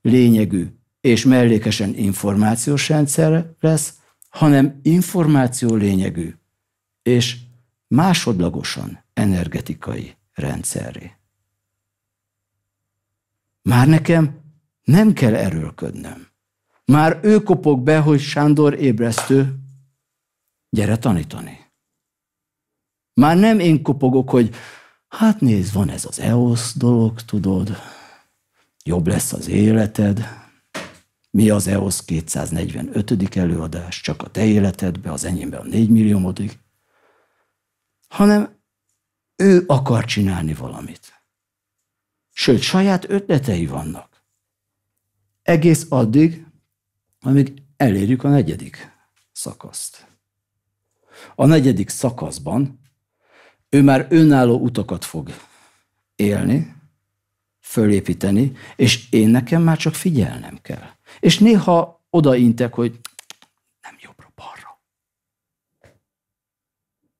lényegű és mellékesen információs rendszer lesz, hanem információ lényegű és másodlagosan energetikai rendszerré. Már nekem nem kell erőlködnöm. Már ő kopog be, hogy Sándor ébresztő, gyere tanítani. Már nem én kopogok, hogy hát nézd, van ez az EOS dolog, tudod, jobb lesz az életed, mi az EOS 245. előadás, csak a te életedbe, az enyémbe a 4 milliómodig, hanem ő akar csinálni valamit. Sőt, saját ötletei vannak. Egész addig, amíg elérjük a negyedik szakaszt. A negyedik szakaszban ő már önálló utakat fog élni, fölépíteni, és én nekem már csak figyelnem kell. És néha odaintek, hogy nem jobbra, balra.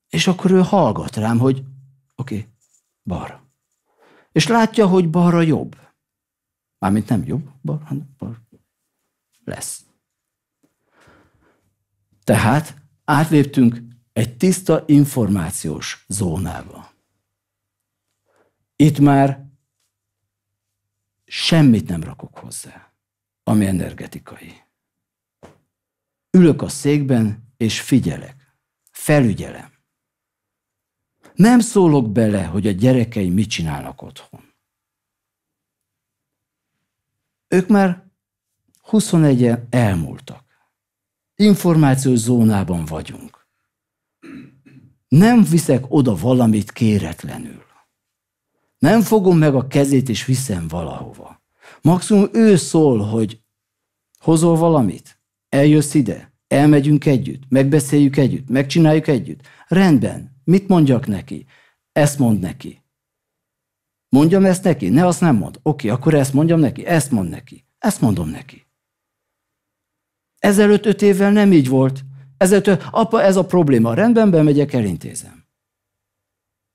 És akkor ő hallgat rám, hogy Oké, okay, balra. És látja, hogy balra jobb. Mármint nem jobb, balra, hanem balra. Lesz. Tehát átléptünk egy tiszta információs zónába. Itt már semmit nem rakok hozzá, ami energetikai. Ülök a székben, és figyelek. Felügyelem. Nem szólok bele, hogy a gyerekeim mit csinálnak otthon. Ők már 21-en elmúltak. Információs zónában vagyunk. Nem viszek oda valamit kéretlenül. Nem fogom meg a kezét és viszem valahova. Maximum ő szól, hogy hozol valamit, eljössz ide, elmegyünk együtt, megbeszéljük együtt, megcsináljuk együtt. Rendben, Mit mondjak neki? Ezt mond neki. Mondjam ezt neki? Ne, azt nem mond. Oké, akkor ezt mondjam neki? Ezt mond neki. Ezt mondom neki. Ezelőtt öt évvel nem így volt. Ezelőtt, apa, ez a probléma. Rendben, bemegyek, elintézem.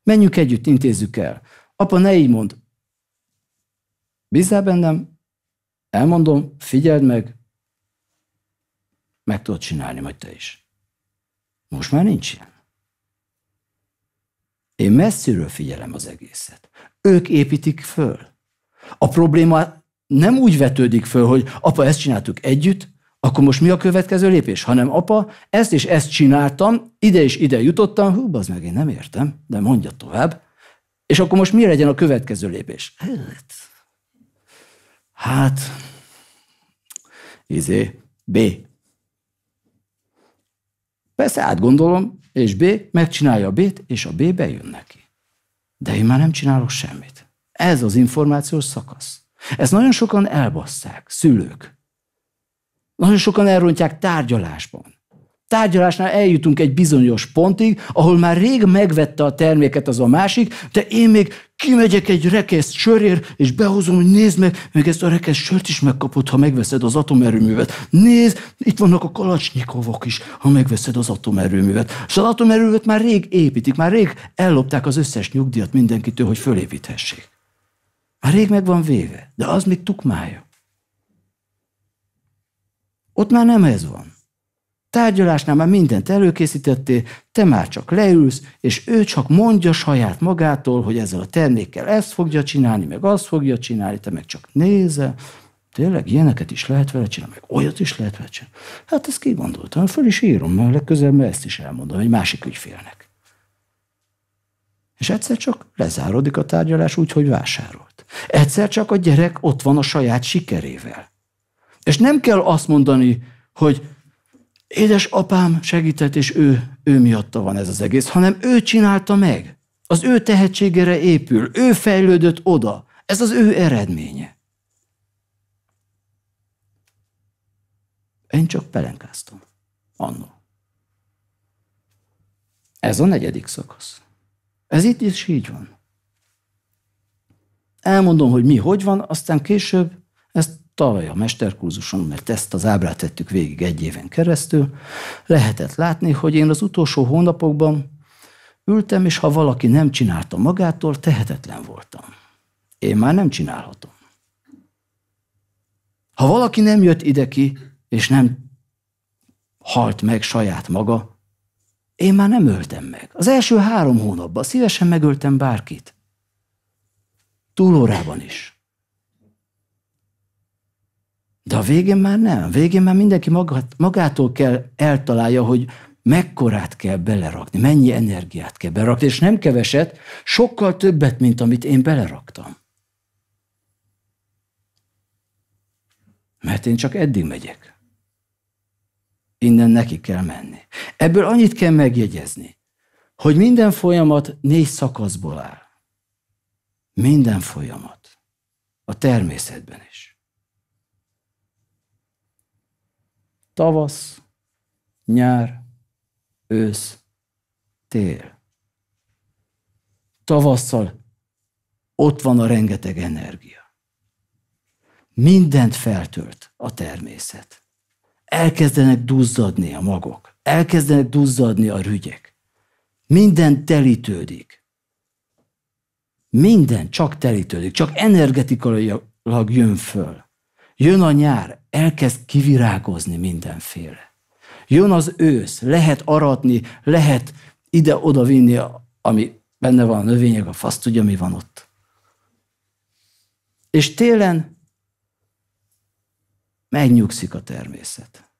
Menjünk együtt, intézzük el. Apa, ne így mond. Bízzál bennem, elmondom, figyeld meg, meg tudod csinálni majd te is. Most már nincs ilyen. Én messziről figyelem az egészet. Ők építik föl. A probléma nem úgy vetődik föl, hogy apa, ezt csináltuk együtt, akkor most mi a következő lépés? Hanem apa, ezt és ezt csináltam, ide és ide jutottam, hú, az meg én nem értem, de mondja tovább. És akkor most mi legyen a következő lépés? Hát, hát izé, B. Persze átgondolom, és B megcsinálja a B-t, és a B bejön neki. De én már nem csinálok semmit. Ez az információs szakasz. Ezt nagyon sokan elbasszák, szülők. Nagyon sokan elrontják tárgyalásban. Tárgyalásnál eljutunk egy bizonyos pontig, ahol már rég megvette a terméket az a másik, de én még kimegyek egy rekesz sörér, és behozom, hogy nézd meg, meg ezt a rekesz sört is megkapod, ha megveszed az atomerőművet. Nézd, itt vannak a kalacsnyikovok is, ha megveszed az atomerőművet. És az atomerőművet már rég építik, már rég ellopták az összes nyugdíjat mindenkitől, hogy fölépíthessék. Már rég meg van véve, de az még tukmája. Ott már nem ez van. Tárgyalásnál már mindent előkészítettél, te már csak leülsz, és ő csak mondja saját magától, hogy ezzel a termékkel ezt fogja csinálni, meg azt fogja csinálni, te meg csak nézel. Tényleg ilyeneket is lehet vele csinálni, meg olyat is lehet vele csinálni. Hát ezt kigondoltam, föl is írom, mert legközelebb ezt is elmondom egy másik ügyfélnek. És egyszer csak lezárodik a tárgyalás úgy, hogy vásárolt. Egyszer csak a gyerek ott van a saját sikerével. És nem kell azt mondani, hogy Édesapám segített, és ő, ő miatta van ez az egész, hanem ő csinálta meg. Az ő tehetségére épül, ő fejlődött oda. Ez az ő eredménye. Én csak pelenkáztam. Annó. Ez a negyedik szakasz. Ez itt is így van. Elmondom, hogy mi hogy van, aztán később tavaly a mesterkurzuson, mert ezt az ábrát tettük végig egy éven keresztül, lehetett látni, hogy én az utolsó hónapokban ültem, és ha valaki nem csinálta magától, tehetetlen voltam. Én már nem csinálhatom. Ha valaki nem jött ide ki, és nem halt meg saját maga, én már nem öltem meg. Az első három hónapban szívesen megöltem bárkit. Túlórában is. De a végén már nem. A végén már mindenki magát, magától kell eltalálja, hogy mekkorát kell belerakni, mennyi energiát kell belerakni, és nem keveset, sokkal többet, mint amit én beleraktam. Mert én csak eddig megyek. Innen neki kell menni. Ebből annyit kell megjegyezni, hogy minden folyamat négy szakaszból áll. Minden folyamat. A természetben is. tavasz, nyár, ősz, tél. Tavasszal ott van a rengeteg energia. Mindent feltölt a természet. Elkezdenek duzzadni a magok, elkezdenek duzzadni a rügyek. Minden telítődik. Minden csak telítődik, csak energetikailag jön föl. Jön a nyár, elkezd kivirágozni mindenféle. Jön az ősz, lehet aratni, lehet ide-oda vinni, ami benne van a növények, a fasz tudja, mi van ott. És télen megnyugszik a természet.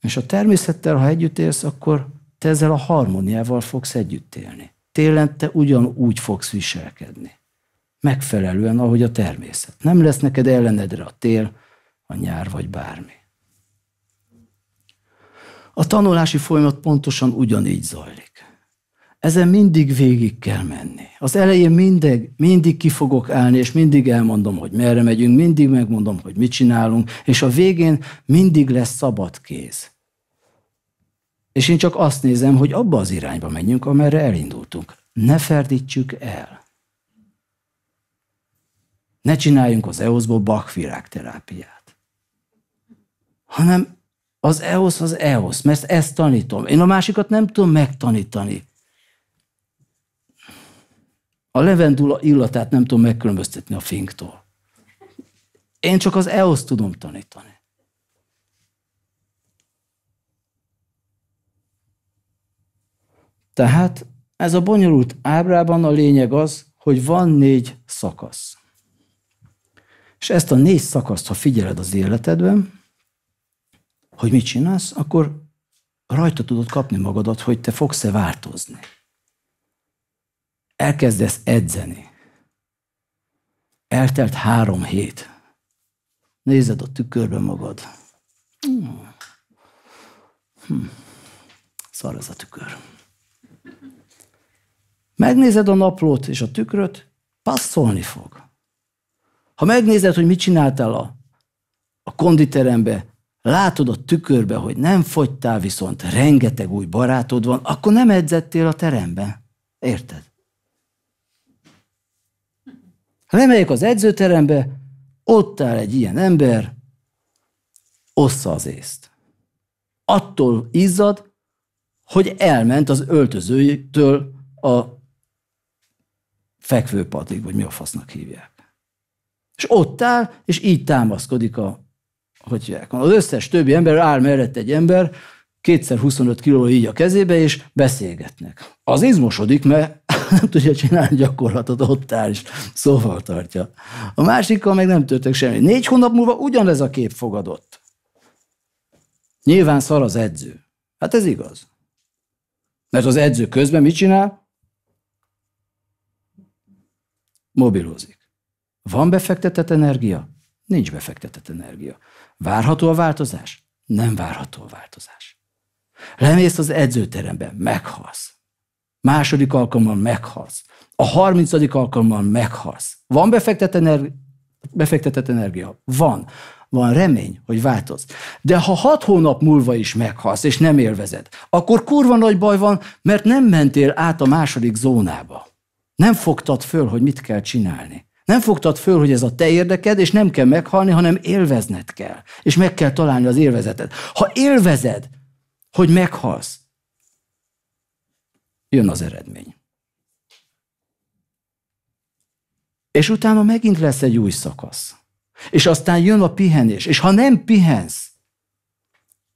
És a természettel, ha együtt élsz, akkor te ezzel a harmóniával fogsz együtt élni. Télen te ugyanúgy fogsz viselkedni megfelelően, ahogy a természet. Nem lesz neked ellenedre a tél, a nyár vagy bármi. A tanulási folyamat pontosan ugyanígy zajlik. Ezen mindig végig kell menni. Az elején mindig, mindig ki fogok állni, és mindig elmondom, hogy merre megyünk, mindig megmondom, hogy mit csinálunk, és a végén mindig lesz szabad kéz. És én csak azt nézem, hogy abba az irányba menjünk, amerre elindultunk. Ne ferdítsük el. Ne csináljunk az EOS-ból terápiát, Hanem az EOS az EOS, mert ezt tanítom. Én a másikat nem tudom megtanítani. A levendula illatát nem tudom megkülönböztetni a finktól. Én csak az EOS tudom tanítani. Tehát ez a bonyolult ábrában a lényeg az, hogy van négy szakasz. És ezt a négy szakaszt, ha figyeled az életedben, hogy mit csinálsz, akkor rajta tudod kapni magadat, hogy te fogsz-e változni. Elkezdesz edzeni. Eltelt három hét. Nézed a tükörbe magad. Hmm. Hmm. Szar ez a tükör. Megnézed a naplót és a tükröt, passzolni fog. Ha megnézed, hogy mit csináltál a, a konditerembe, látod a tükörbe, hogy nem fogytál, viszont rengeteg új barátod van, akkor nem edzettél a teremben. Érted? Ha lemegyek az edzőterembe, ott áll egy ilyen ember, ossza az észt. Attól izzad, hogy elment az öltözőjétől a fekvőpadig, vagy mi a fasznak hívják. És ott áll, és így támaszkodik a, hogy az összes többi ember, áll mellett egy ember, kétszer 25 kiló így a kezébe, és beszélgetnek. Az izmosodik, mert [laughs] nem tudja csinálni gyakorlatot, ott áll is szóval tartja. A másikkal meg nem törtek semmi. Négy hónap múlva ugyanez a kép fogadott. Nyilván szar az edző. Hát ez igaz. Mert az edző közben mit csinál? Mobilozik. Van befektetett energia? Nincs befektetett energia. Várható a változás? Nem várható a változás. Lemész az edzőterembe, meghalsz. Második alkalommal meghalsz. A harmincadik alkalommal meghalsz. Van befektetett, energi- befektetett energia? Van. Van remény, hogy változ. De ha hat hónap múlva is meghalsz, és nem élvezed, akkor kurva nagy baj van, mert nem mentél át a második zónába. Nem fogtad föl, hogy mit kell csinálni. Nem fogtad föl, hogy ez a te érdeked, és nem kell meghalni, hanem élvezned kell. És meg kell találni az élvezetet. Ha élvezed, hogy meghalsz, jön az eredmény. És utána megint lesz egy új szakasz. És aztán jön a pihenés. És ha nem pihensz,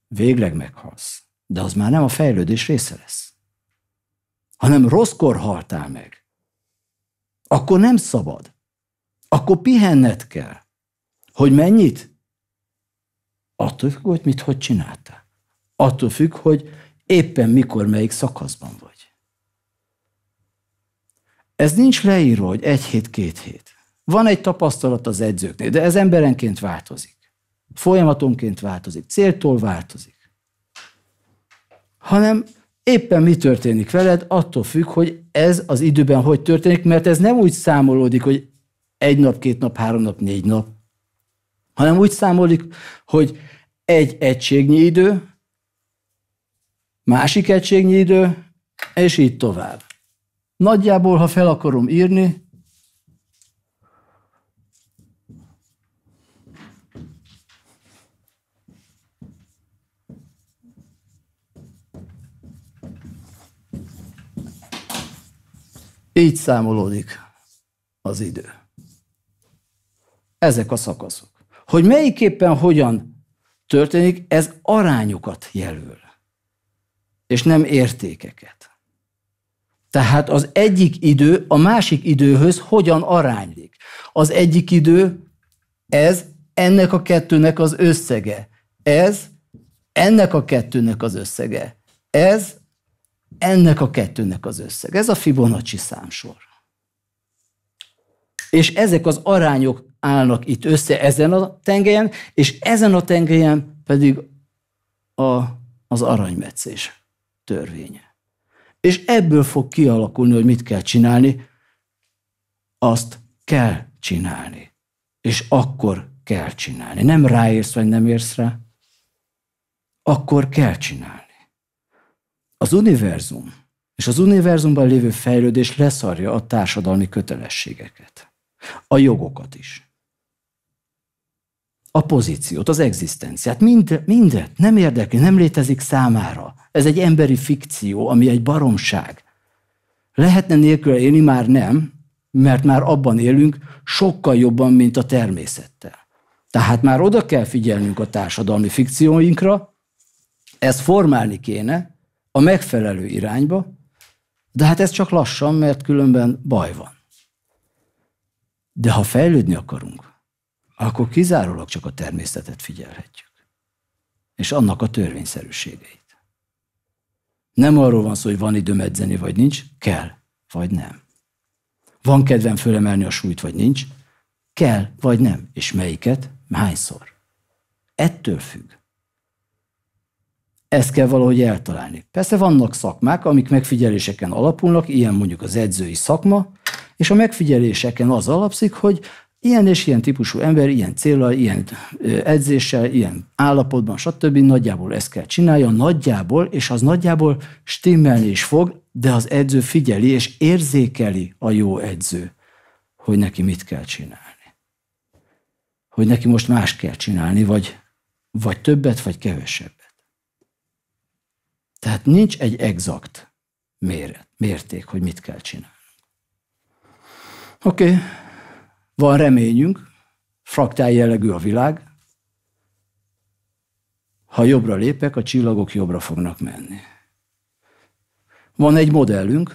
végleg meghalsz. De az már nem a fejlődés része lesz. Hanem rosszkor haltál meg. Akkor nem szabad akkor pihenned kell. Hogy mennyit? Attól függ, hogy mit hogy csináltál. Attól függ, hogy éppen mikor, melyik szakaszban vagy. Ez nincs leírva, hogy egy hét, két hét. Van egy tapasztalat az edzőknél, de ez emberenként változik. Folyamatonként változik, céltól változik. Hanem éppen mi történik veled, attól függ, hogy ez az időben hogy történik, mert ez nem úgy számolódik, hogy egy nap, két nap, három nap, négy nap, hanem úgy számolik, hogy egy egységnyi idő, másik egységnyi idő, és így tovább. Nagyjából, ha fel akarom írni, így számolódik az idő ezek a szakaszok. Hogy melyiképpen hogyan történik, ez arányokat jelöl, és nem értékeket. Tehát az egyik idő a másik időhöz hogyan aránylik. Az egyik idő, ez ennek a kettőnek az összege. Ez ennek a kettőnek az összege. Ez ennek a kettőnek az összege. Ez a Fibonacci számsor. És ezek az arányok állnak itt össze ezen a tengelyen, és ezen a tengelyen pedig a, az aranymetszés törvénye. És ebből fog kialakulni, hogy mit kell csinálni, azt kell csinálni. És akkor kell csinálni. Nem ráérsz, vagy nem érsz rá, akkor kell csinálni. Az univerzum és az univerzumban lévő fejlődés leszarja a társadalmi kötelességeket, a jogokat is a pozíciót, az egzisztenciát, mind, mindet. Nem érdekli, nem létezik számára. Ez egy emberi fikció, ami egy baromság. Lehetne nélkül élni, már nem, mert már abban élünk sokkal jobban, mint a természettel. Tehát már oda kell figyelnünk a társadalmi fikcióinkra, ezt formálni kéne a megfelelő irányba, de hát ez csak lassan, mert különben baj van. De ha fejlődni akarunk, akkor kizárólag csak a természetet figyelhetjük. És annak a törvényszerűségeit. Nem arról van szó, hogy van időm edzeni, vagy nincs, kell, vagy nem. Van kedvem fölemelni a súlyt, vagy nincs, kell, vagy nem. És melyiket, hányszor. Ettől függ. Ezt kell valahogy eltalálni. Persze vannak szakmák, amik megfigyeléseken alapulnak, ilyen mondjuk az edzői szakma, és a megfigyeléseken az alapszik, hogy Ilyen és ilyen típusú ember, ilyen célral, ilyen edzéssel, ilyen állapotban, stb. nagyjából ezt kell csinálja, nagyjából, és az nagyjából stimmelni is fog, de az edző figyeli és érzékeli a jó edző, hogy neki mit kell csinálni. Hogy neki most más kell csinálni, vagy, vagy többet, vagy kevesebbet. Tehát nincs egy exakt méret, mérték, hogy mit kell csinálni. Oké, okay. Van reményünk, fraktál jellegű a világ. Ha jobbra lépek, a csillagok jobbra fognak menni. Van egy modellünk,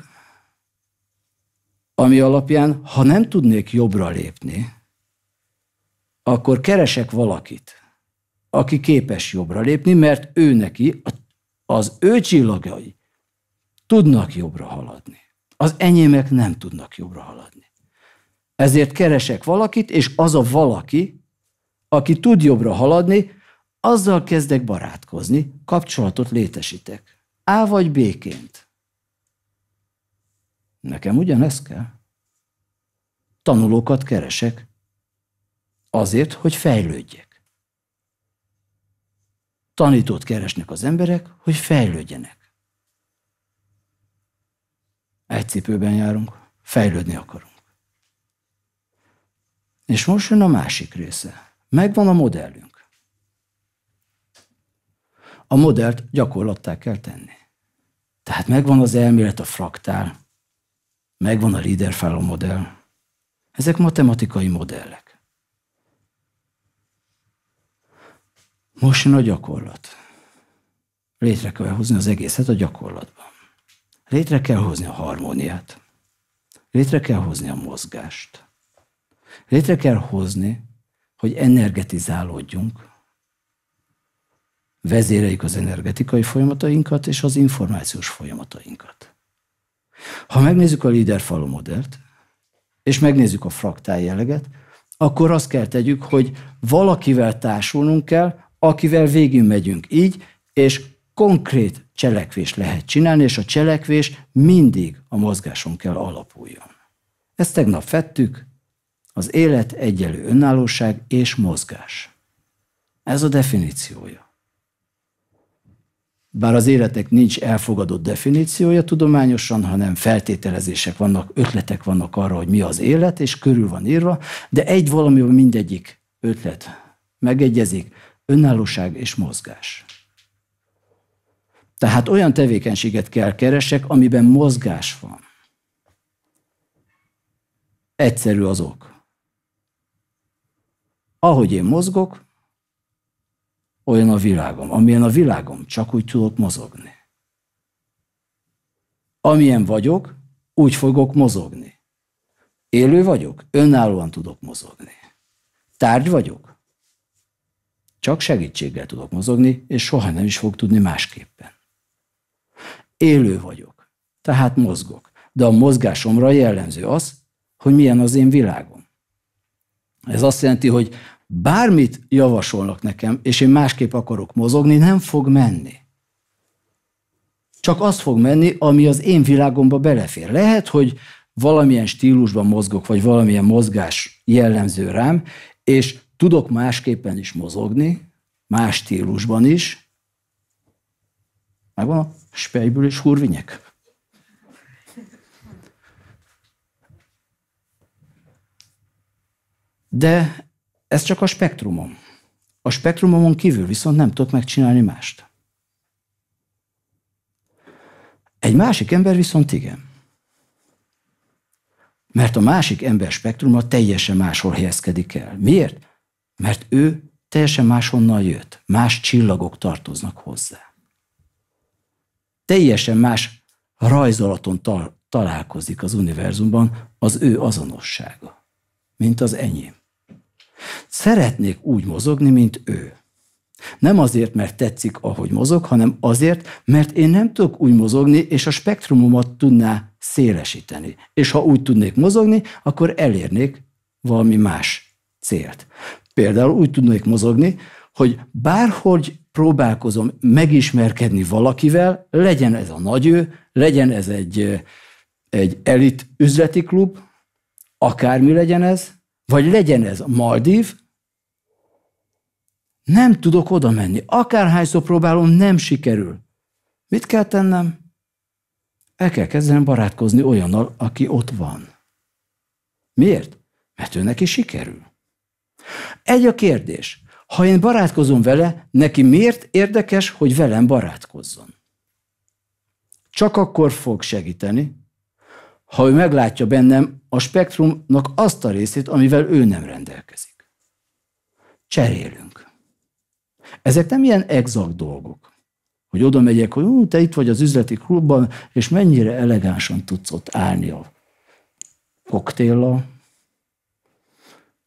ami alapján, ha nem tudnék jobbra lépni, akkor keresek valakit, aki képes jobbra lépni, mert ő neki, az ő csillagai tudnak jobbra haladni. Az enyémek nem tudnak jobbra haladni. Ezért keresek valakit, és az a valaki, aki tud jobbra haladni, azzal kezdek barátkozni, kapcsolatot létesítek. Á vagy béként. Nekem ugyanez kell. Tanulókat keresek. Azért, hogy fejlődjek. Tanítót keresnek az emberek, hogy fejlődjenek. Egy cipőben járunk, fejlődni akarunk. És most jön a másik része. Megvan a modellünk. A modellt gyakorlattá kell tenni. Tehát megvan az elmélet, a fraktál, megvan a Liederfálló modell. Ezek matematikai modellek. Most jön a gyakorlat. Létre kell hozni az egészet a gyakorlatban. Létre kell hozni a harmóniát. Létre kell hozni a mozgást. Létre kell hozni, hogy energetizálódjunk, vezéreljük az energetikai folyamatainkat és az információs folyamatainkat. Ha megnézzük a líder falu modellt, és megnézzük a fraktál jelleget, akkor azt kell tegyük, hogy valakivel társulnunk kell, akivel megyünk így, és konkrét cselekvés lehet csinálni, és a cselekvés mindig a mozgáson kell alapuljon. Ezt tegnap vettük, az élet egyenlő önállóság és mozgás. Ez a definíciója. Bár az életek nincs elfogadott definíciója tudományosan, hanem feltételezések vannak, ötletek vannak arra, hogy mi az élet, és körül van írva, de egy valamiben mindegyik ötlet megegyezik, önállóság és mozgás. Tehát olyan tevékenységet kell keresek, amiben mozgás van. Egyszerű az ok. Ahogy én mozgok, olyan a világom. Amilyen a világom, csak úgy tudok mozogni. Amilyen vagyok, úgy fogok mozogni. Élő vagyok, önállóan tudok mozogni. Tárgy vagyok, csak segítséggel tudok mozogni, és soha nem is fog tudni másképpen. Élő vagyok, tehát mozgok, de a mozgásomra jellemző az, hogy milyen az én világom. Ez azt jelenti, hogy bármit javasolnak nekem, és én másképp akarok mozogni, nem fog menni. Csak az fog menni, ami az én világomba belefér. Lehet, hogy valamilyen stílusban mozgok, vagy valamilyen mozgás jellemző rám, és tudok másképpen is mozogni, más stílusban is. Megvan a spejből és hurvinyek? De ez csak a spektrumom. A spektrumomon kívül viszont nem tudok megcsinálni mást. Egy másik ember viszont igen. Mert a másik ember spektruma teljesen máshol helyezkedik el. Miért? Mert ő teljesen máshonnan jött. Más csillagok tartoznak hozzá. Teljesen más rajzolaton tal- találkozik az univerzumban az ő azonossága, mint az enyém. Szeretnék úgy mozogni, mint ő. Nem azért, mert tetszik, ahogy mozog, hanem azért, mert én nem tudok úgy mozogni, és a spektrumomat tudná szélesíteni. És ha úgy tudnék mozogni, akkor elérnék valami más célt. Például úgy tudnék mozogni, hogy bárhogy próbálkozom megismerkedni valakivel, legyen ez a nagy ő, legyen ez egy, egy elit üzleti klub, akármi legyen ez, vagy legyen ez a Maldív, nem tudok oda menni. Akárhányszor próbálom, nem sikerül. Mit kell tennem? El kell kezdenem barátkozni olyannal, aki ott van. Miért? Mert ő neki sikerül. Egy a kérdés. Ha én barátkozom vele, neki miért érdekes, hogy velem barátkozzon? Csak akkor fog segíteni, ha ő meglátja bennem a spektrumnak azt a részét, amivel ő nem rendelkezik. Cserélünk. Ezek nem ilyen exakt dolgok, hogy oda megyek, hogy ú, te itt vagy az üzleti klubban, és mennyire elegánsan tudsz ott állni a koktéllal.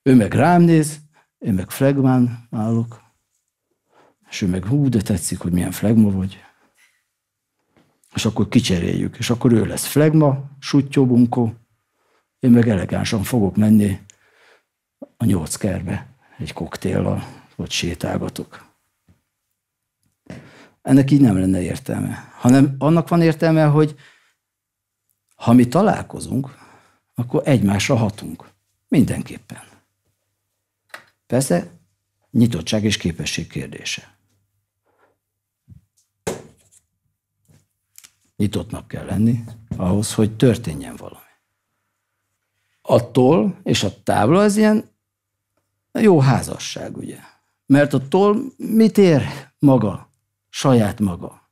Ő meg rám néz, én meg flagman állok, és ő meg hú, de tetszik, hogy milyen flagma vagy és akkor kicseréljük, és akkor ő lesz flegma, sutyó, bunkó, én meg elegánsan fogok menni a nyolc kerbe egy koktéllal, ott sétálgatok. Ennek így nem lenne értelme, hanem annak van értelme, hogy ha mi találkozunk, akkor egymásra hatunk. Mindenképpen. Persze nyitottság és képesség kérdése. nyitottnak kell lenni ahhoz, hogy történjen valami. A toll és a tábla az ilyen jó házasság, ugye? Mert a toll mit ér maga, saját maga?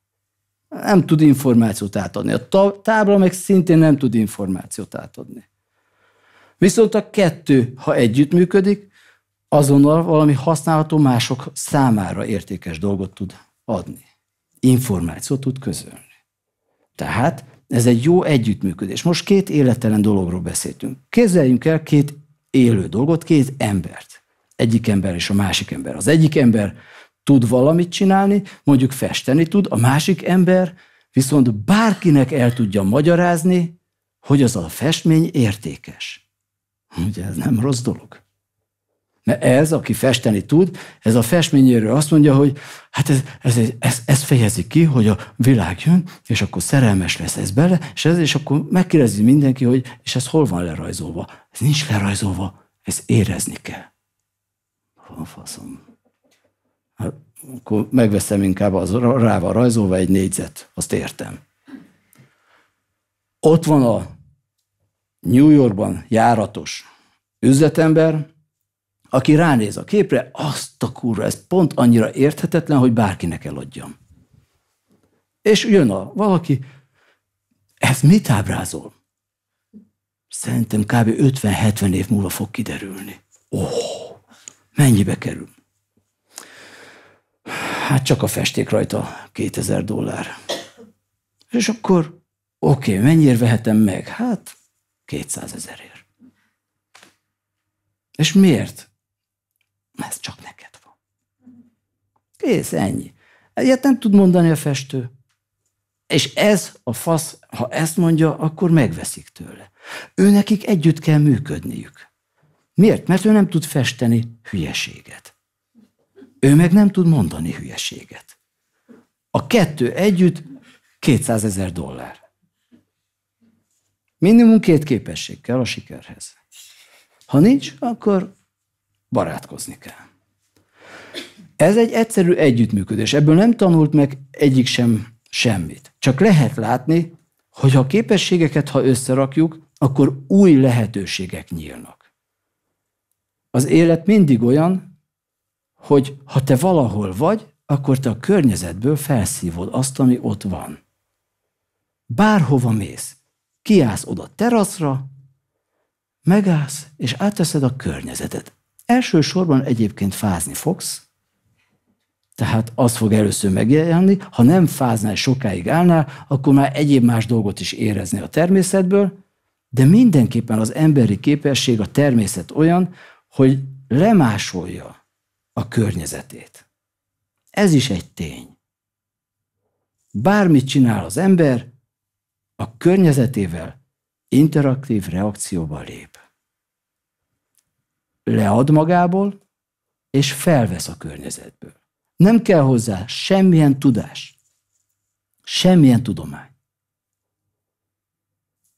Nem tud információt átadni. A tábla meg szintén nem tud információt átadni. Viszont a kettő, ha együttműködik, azonnal valami használható mások számára értékes dolgot tud adni. Információt tud közölni. Tehát ez egy jó együttműködés. Most két élettelen dologról beszéltünk. Képzeljünk el két élő dolgot, két embert. Egyik ember és a másik ember. Az egyik ember tud valamit csinálni, mondjuk festeni tud, a másik ember viszont bárkinek el tudja magyarázni, hogy az a festmény értékes. Ugye ez nem rossz dolog. Mert ez, aki festeni tud, ez a festményéről azt mondja, hogy hát ez, ez, ez, ez fejezi ki, hogy a világ jön, és akkor szerelmes lesz ez bele, és ez, és akkor megkérdezi mindenki, hogy és ez hol van lerajzolva. Ez nincs lerajzolva, ez érezni kell. Van faszom. Hát, akkor megveszem inkább az rá van rajzolva egy négyzet, azt értem. Ott van a New Yorkban járatos üzletember, aki ránéz a képre, azt a kurva, ez pont annyira érthetetlen, hogy bárkinek eladjam. És jön a valaki, ez mit ábrázol? Szerintem kb. 50-70 év múlva fog kiderülni. Ó, oh, mennyibe kerül? Hát csak a festék rajta 2000 dollár. És akkor, oké, okay, mennyire vehetem meg? Hát 200 ezerért. És miért? ez csak neked van. Kész, ennyi. Egyet nem tud mondani a festő. És ez a fasz, ha ezt mondja, akkor megveszik tőle. Ő nekik együtt kell működniük. Miért? Mert ő nem tud festeni hülyeséget. Ő meg nem tud mondani hülyeséget. A kettő együtt 200 ezer dollár. Minimum két képesség kell a sikerhez. Ha nincs, akkor barátkozni kell. Ez egy egyszerű együttműködés. Ebből nem tanult meg egyik sem semmit. Csak lehet látni, hogy ha képességeket, ha összerakjuk, akkor új lehetőségek nyílnak. Az élet mindig olyan, hogy ha te valahol vagy, akkor te a környezetből felszívod azt, ami ott van. Bárhova mész, kiállsz oda teraszra, megállsz, és átteszed a környezetet. Elsősorban egyébként fázni fogsz, tehát az fog először megjelenni, ha nem fáznál sokáig állnál, akkor már egyéb más dolgot is érezni a természetből, de mindenképpen az emberi képesség, a természet olyan, hogy lemásolja a környezetét. Ez is egy tény. Bármit csinál az ember, a környezetével interaktív reakcióba lép lead magából, és felvesz a környezetből. Nem kell hozzá semmilyen tudás, semmilyen tudomány.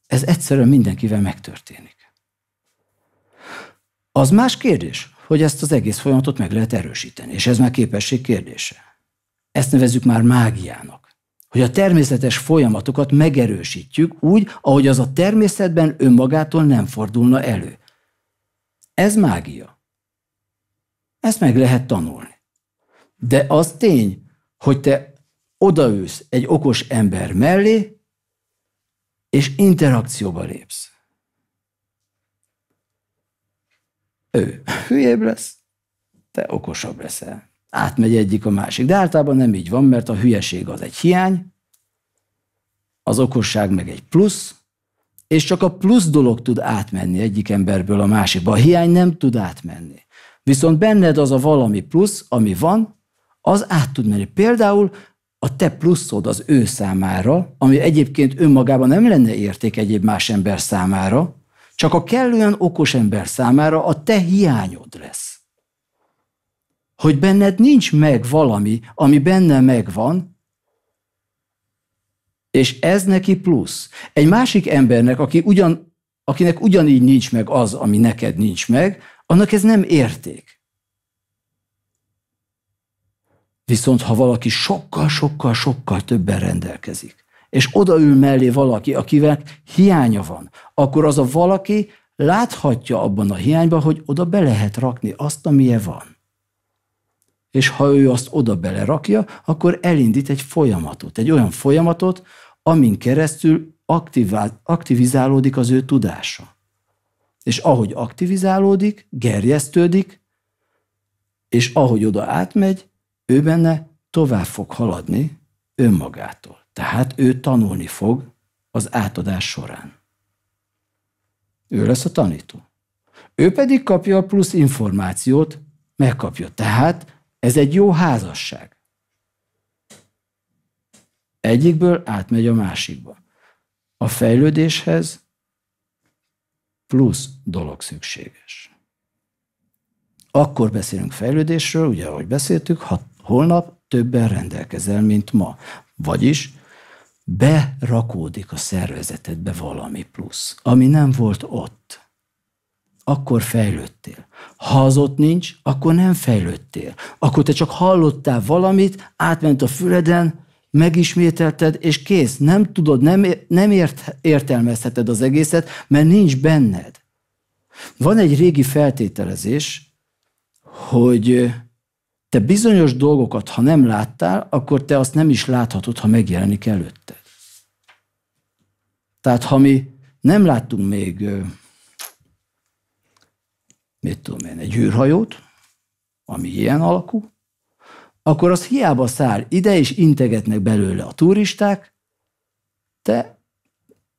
Ez egyszerűen mindenkivel megtörténik. Az más kérdés, hogy ezt az egész folyamatot meg lehet erősíteni, és ez már képesség kérdése. Ezt nevezzük már mágiának. Hogy a természetes folyamatokat megerősítjük úgy, ahogy az a természetben önmagától nem fordulna elő. Ez mágia. Ezt meg lehet tanulni. De az tény, hogy te odaülsz egy okos ember mellé, és interakcióba lépsz. Ő hülyébb lesz, te okosabb leszel. Átmegy egyik a másik. De általában nem így van, mert a hülyeség az egy hiány, az okosság meg egy plusz, és csak a plusz dolog tud átmenni egyik emberből a másikba. A hiány nem tud átmenni. Viszont benned az a valami plusz, ami van, az át tud menni. Például a te pluszod az ő számára, ami egyébként önmagában nem lenne érték egyéb más ember számára, csak a kellően okos ember számára a te hiányod lesz. Hogy benned nincs meg valami, ami benne megvan, és ez neki plusz. Egy másik embernek, aki ugyan, akinek ugyanígy nincs meg az, ami neked nincs meg, annak ez nem érték. Viszont ha valaki sokkal, sokkal, sokkal többen rendelkezik, és odaül mellé valaki, akivel hiánya van, akkor az a valaki láthatja abban a hiányban, hogy oda be lehet rakni azt, amilyen van és ha ő azt oda belerakja, akkor elindít egy folyamatot, egy olyan folyamatot, amin keresztül aktivál, aktivizálódik az ő tudása. És ahogy aktivizálódik, gerjesztődik, és ahogy oda átmegy, ő benne tovább fog haladni önmagától. Tehát ő tanulni fog az átadás során. Ő lesz a tanító. Ő pedig kapja a plusz információt, megkapja. Tehát ez egy jó házasság. Egyikből átmegy a másikba. A fejlődéshez plusz dolog szükséges. Akkor beszélünk fejlődésről, ugye ahogy beszéltük, ha holnap többen rendelkezel, mint ma. Vagyis berakódik a szervezetedbe valami plusz, ami nem volt ott akkor fejlődtél. Ha az ott nincs, akkor nem fejlődtél. Akkor te csak hallottál valamit, átment a füleden, megismételted, és kész. Nem tudod, nem, nem ért, értelmezheted az egészet, mert nincs benned. Van egy régi feltételezés, hogy te bizonyos dolgokat, ha nem láttál, akkor te azt nem is láthatod, ha megjelenik előtted. Tehát ha mi nem láttunk még mit tudom én, egy űrhajót, ami ilyen alakú, akkor az hiába száll ide, és integetnek belőle a turisták, te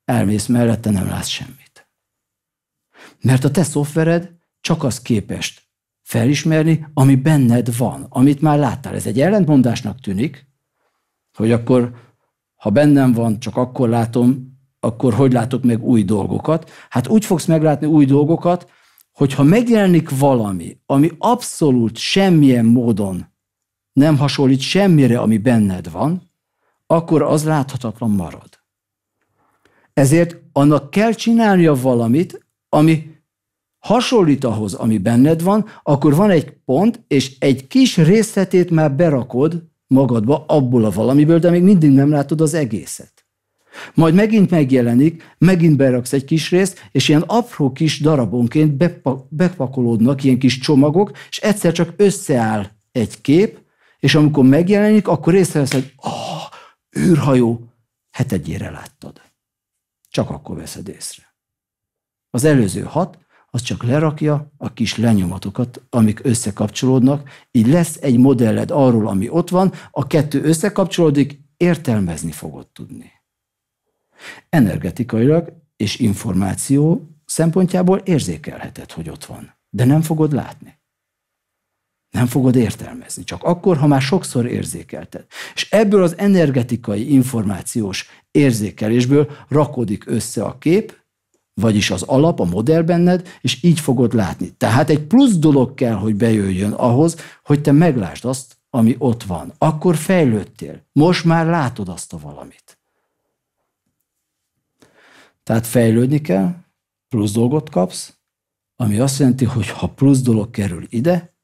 elmész mellette, nem látsz semmit. Mert a te szoftvered csak az képest felismerni, ami benned van, amit már láttál. Ez egy ellentmondásnak tűnik, hogy akkor, ha bennem van, csak akkor látom, akkor hogy látok meg új dolgokat? Hát úgy fogsz meglátni új dolgokat, hogyha megjelenik valami, ami abszolút semmilyen módon nem hasonlít semmire, ami benned van, akkor az láthatatlan marad. Ezért annak kell csinálnia valamit, ami hasonlít ahhoz, ami benned van, akkor van egy pont, és egy kis részletét már berakod magadba abból a valamiből, de még mindig nem látod az egészet. Majd megint megjelenik, megint beraksz egy kis részt, és ilyen apró kis darabonként bepakolódnak ilyen kis csomagok, és egyszer csak összeáll egy kép, és amikor megjelenik, akkor észreveszed, hogy oh, űrhajó, hetedjére hát láttad. Csak akkor veszed észre. Az előző hat, az csak lerakja a kis lenyomatokat, amik összekapcsolódnak, így lesz egy modelled arról, ami ott van, a kettő összekapcsolódik, értelmezni fogod tudni. Energetikailag és információ szempontjából érzékelheted, hogy ott van, de nem fogod látni. Nem fogod értelmezni, csak akkor, ha már sokszor érzékelted. És ebből az energetikai információs érzékelésből rakodik össze a kép, vagyis az alap, a modell benned, és így fogod látni. Tehát egy plusz dolog kell, hogy bejöjjön ahhoz, hogy te meglásd azt, ami ott van. Akkor fejlődtél. Most már látod azt a valamit. Tehát fejlődni kell, plusz dolgot kapsz, ami azt jelenti, hogy ha plusz dolog kerül ide,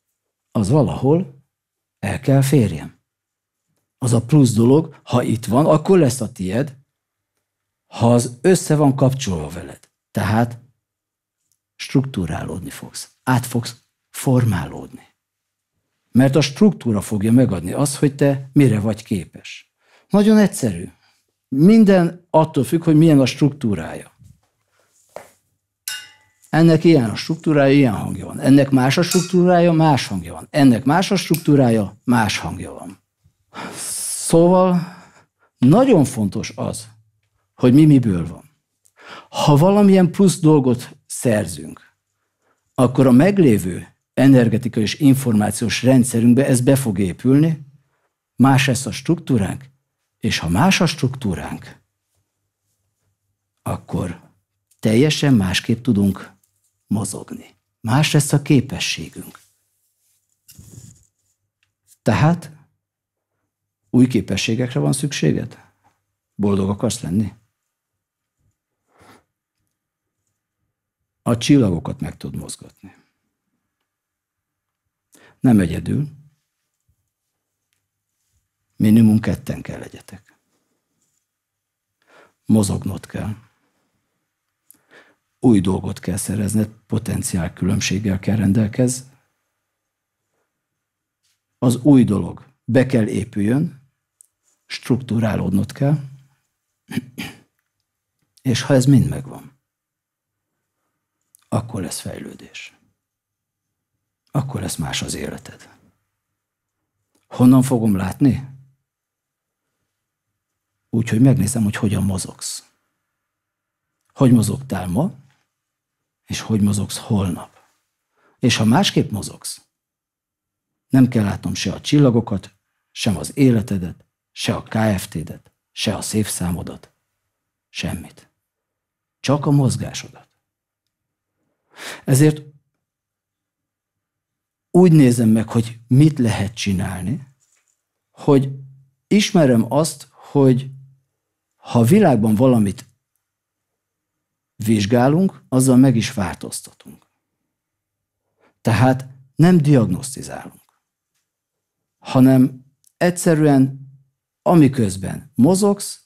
az valahol el kell férjem. Az a plusz dolog, ha itt van, akkor lesz a tied, ha az össze van kapcsolva veled. Tehát struktúrálódni fogsz, át fogsz formálódni. Mert a struktúra fogja megadni azt, hogy te mire vagy képes. Nagyon egyszerű. Minden attól függ, hogy milyen a struktúrája. Ennek ilyen a struktúrája, ilyen hangja van. Ennek más a struktúrája, más hangja van. Ennek más a struktúrája, más hangja van. Szóval nagyon fontos az, hogy mi miből van. Ha valamilyen plusz dolgot szerzünk, akkor a meglévő energetikai és információs rendszerünkbe ez be fog épülni, más lesz a struktúránk, és ha más a struktúránk, akkor teljesen másképp tudunk mozogni. Más lesz a képességünk. Tehát új képességekre van szükséged? Boldog akarsz lenni? A csillagokat meg tud mozgatni. Nem egyedül, Minimum ketten kell legyetek. Mozognod kell. Új dolgot kell szerezned, potenciál különbséggel kell rendelkezz. Az új dolog be kell épüljön, struktúrálódnod kell, és ha ez mind megvan, akkor lesz fejlődés. Akkor lesz más az életed. Honnan fogom látni? Úgyhogy megnézem, hogy hogyan mozogsz. Hogy mozogtál ma, és hogy mozogsz holnap. És ha másképp mozogsz, nem kell látnom se a csillagokat, sem az életedet, se a KFT-det, se a szépszámodat, semmit. Csak a mozgásodat. Ezért úgy nézem meg, hogy mit lehet csinálni, hogy ismerem azt, hogy ha a világban valamit vizsgálunk, azzal meg is változtatunk. Tehát nem diagnosztizálunk, hanem egyszerűen amiközben mozogsz,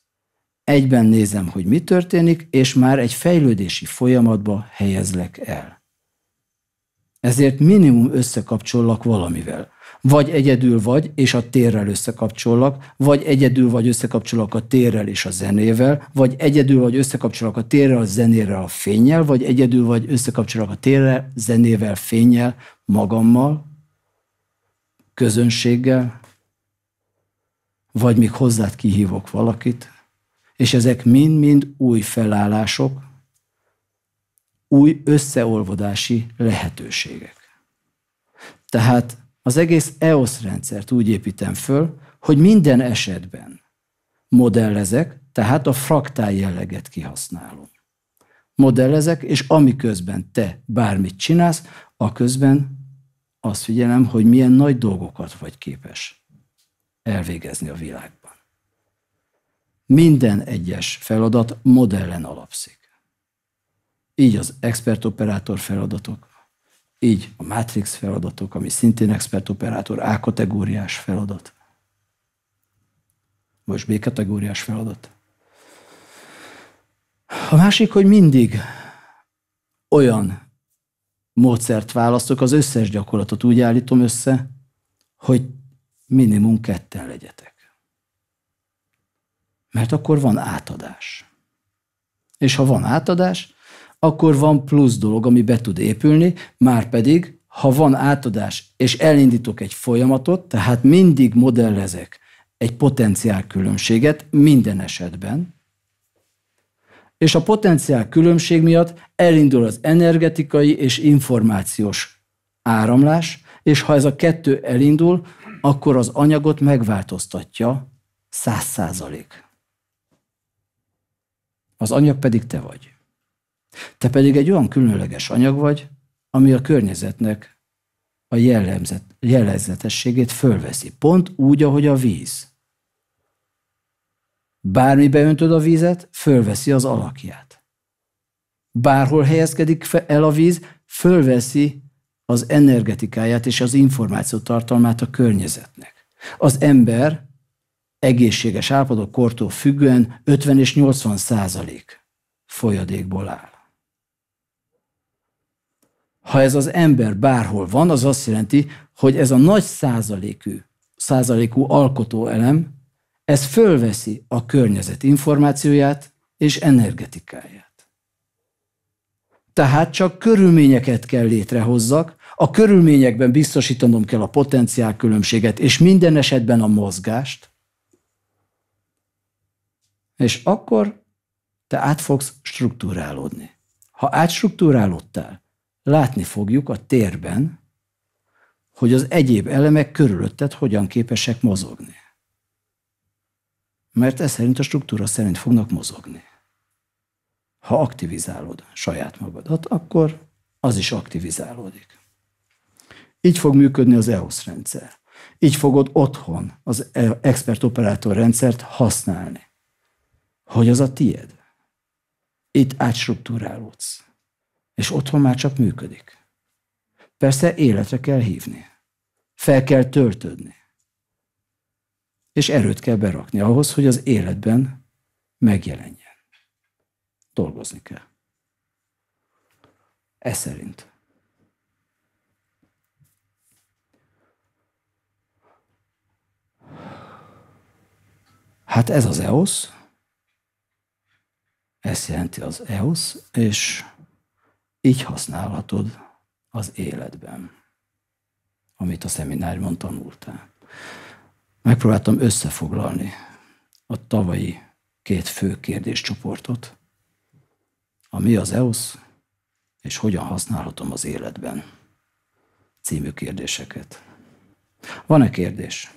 egyben nézem, hogy mi történik, és már egy fejlődési folyamatba helyezlek el. Ezért minimum összekapcsollak valamivel. Vagy egyedül vagy, és a térrel összekapcsolak, vagy egyedül vagy összekapcsolak a térrel és a zenével, vagy egyedül vagy összekapcsolak a térrel, a zenére a fényel, vagy egyedül vagy összekapcsolak a térrel, zenével, fényel, magammal, közönséggel, vagy még hozzád kihívok valakit, és ezek mind-mind új felállások, új összeolvodási lehetőségek. Tehát az egész EOS rendszert úgy építem föl, hogy minden esetben modellezek, tehát a fraktál jelleget kihasználom. Modellezek, és amiközben te bármit csinálsz, a közben azt figyelem, hogy milyen nagy dolgokat vagy képes elvégezni a világban. Minden egyes feladat modellen alapszik. Így az expert operátor feladatok, így a Matrix feladatok, ami szintén expert operátor, A kategóriás feladat. Vagy B kategóriás feladat. A másik, hogy mindig olyan módszert választok, az összes gyakorlatot úgy állítom össze, hogy minimum ketten legyetek. Mert akkor van átadás. És ha van átadás, akkor van plusz dolog, ami be tud épülni, már pedig, ha van átadás, és elindítok egy folyamatot, tehát mindig modellezek egy potenciál különbséget minden esetben, és a potenciál különbség miatt elindul az energetikai és információs áramlás, és ha ez a kettő elindul, akkor az anyagot megváltoztatja száz százalék. Az anyag pedig te vagy. Te pedig egy olyan különleges anyag vagy, ami a környezetnek a jellemzet, jellegzetességét fölveszi. Pont úgy, ahogy a víz. bármi beöntöd a vízet, fölveszi az alakját. Bárhol helyezkedik el a víz, fölveszi az energetikáját és az információ tartalmát a környezetnek. Az ember egészséges állapotok kortól függően 50 és 80 százalék folyadékból áll ha ez az ember bárhol van, az azt jelenti, hogy ez a nagy százalékű, százalékú alkotóelem, ez fölveszi a környezet információját és energetikáját. Tehát csak körülményeket kell létrehozzak, a körülményekben biztosítanom kell a potenciál különbséget, és minden esetben a mozgást, és akkor te át fogsz struktúrálódni. Ha átstruktúrálódtál, látni fogjuk a térben, hogy az egyéb elemek körülötted hogyan képesek mozogni. Mert ez szerint a struktúra szerint fognak mozogni. Ha aktivizálod saját magadat, akkor az is aktivizálódik. Így fog működni az EOS rendszer. Így fogod otthon az e- expert operátor rendszert használni. Hogy az a tied. Itt átstruktúrálódsz és otthon már csak működik. Persze életre kell hívni. Fel kell töltődni. És erőt kell berakni ahhoz, hogy az életben megjelenjen. Dolgozni kell. Ez szerint. Hát ez az EOS, ezt jelenti az EOS, és így használhatod az életben, amit a szemináriumon tanultál. Megpróbáltam összefoglalni a tavalyi két fő kérdéscsoportot, a mi az EOSZ, és hogyan használhatom az életben című kérdéseket. Van-e kérdés?